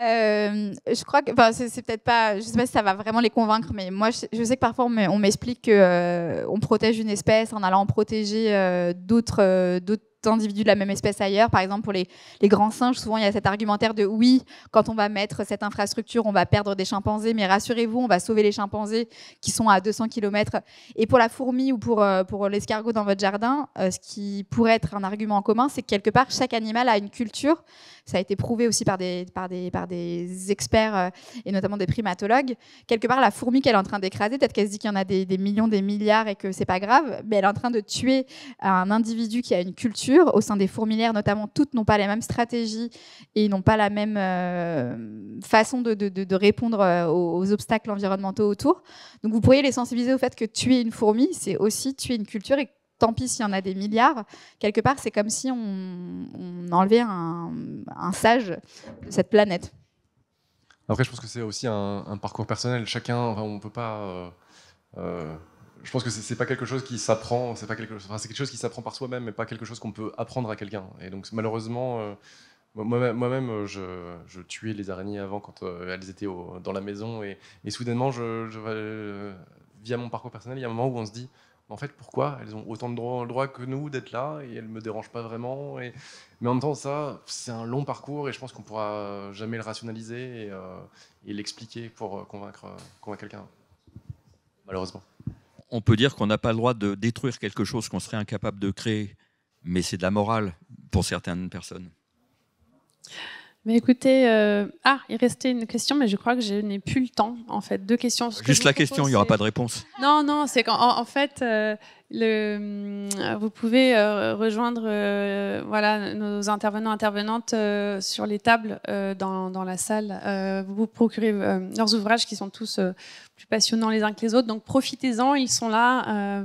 Euh, je crois que, enfin, c'est peut-être pas, je sais pas si ça va vraiment les convaincre, mais moi, je, sais que parfois on m'explique qu'on euh, protège une espèce en allant protéger euh, d'autres, d'autres individus de la même espèce ailleurs. Par exemple, pour les, grands singes, souvent il y a cet argumentaire de oui, quand on va mettre cette infrastructure, on va perdre des chimpanzés, mais rassurez-vous, on va sauver les chimpanzés qui sont à 200 km. Et pour la fourmi ou pour, euh, pour l'escargot dans votre jardin, euh, ce qui pourrait être un argument en commun, c'est que quelque part, chaque animal a une culture. Ça a été prouvé aussi par des, par des, par des experts euh, et notamment des primatologues. Quelque part, la fourmi qu'elle est en train d'écraser, peut-être qu'elle se dit qu'il y en a des, des millions, des milliards et que c'est pas grave, mais elle est en train de tuer un individu qui a une culture au sein des fourmilières, notamment, toutes n'ont pas la même stratégie et n'ont pas la même euh, façon de, répondre euh, aux, obstacles environnementaux autour. Donc vous pourriez les sensibiliser au fait que tuer une fourmi, c'est aussi tuer une culture et tant pis s'il y en a des milliards, quelque part, c'est comme si on, enlevait un, sage de cette planète. Après, je pense que c'est aussi un, parcours personnel. Chacun, on ne peut pas. Euh, je pense que c'est pas quelque chose qui s'apprend, c'est pas quelque, c'est quelque chose qui s'apprend par soi-même, mais pas quelque chose qu'on peut apprendre à quelqu'un. Et donc malheureusement, euh, moi-même, euh, je, tuais les araignées avant quand euh, elles étaient dans la maison, et, soudainement, je, via mon parcours personnel, il y a un moment où on se dit, en fait, pourquoi Elles ont autant de droits droit que nous d'être là et elles ne me dérangent pas vraiment. Et... Mais en même temps, ça, c'est un long parcours et je pense qu'on ne pourra jamais le rationaliser et, l'expliquer pour convaincre, convaincre quelqu'un, malheureusement on peut dire qu'on n'a pas le droit de détruire quelque chose qu'on serait incapable de créer, mais c'est de la morale pour certaines personnes. Mais écoutez, euh, ah, il restait une question, mais je crois que je n'ai plus le temps, en fait. Deux questions. Juste la question, il n'y aura pas de réponse. Non, non, c'est qu'en en fait, euh, le... Euh, vous pouvez rejoindre voilà, nos intervenants, intervenantes sur les tables dans, dans, la salle. vous vous procurez leurs ouvrages qui sont tous plus passionnants les uns que les autres. Donc profitez-en, ils sont là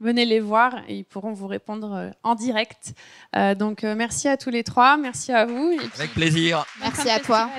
venez les voir et ils pourront vous répondre euh, en direct. Euh, donc euh, merci à tous les trois, merci à vous. Avec plaisir. Merci à toi.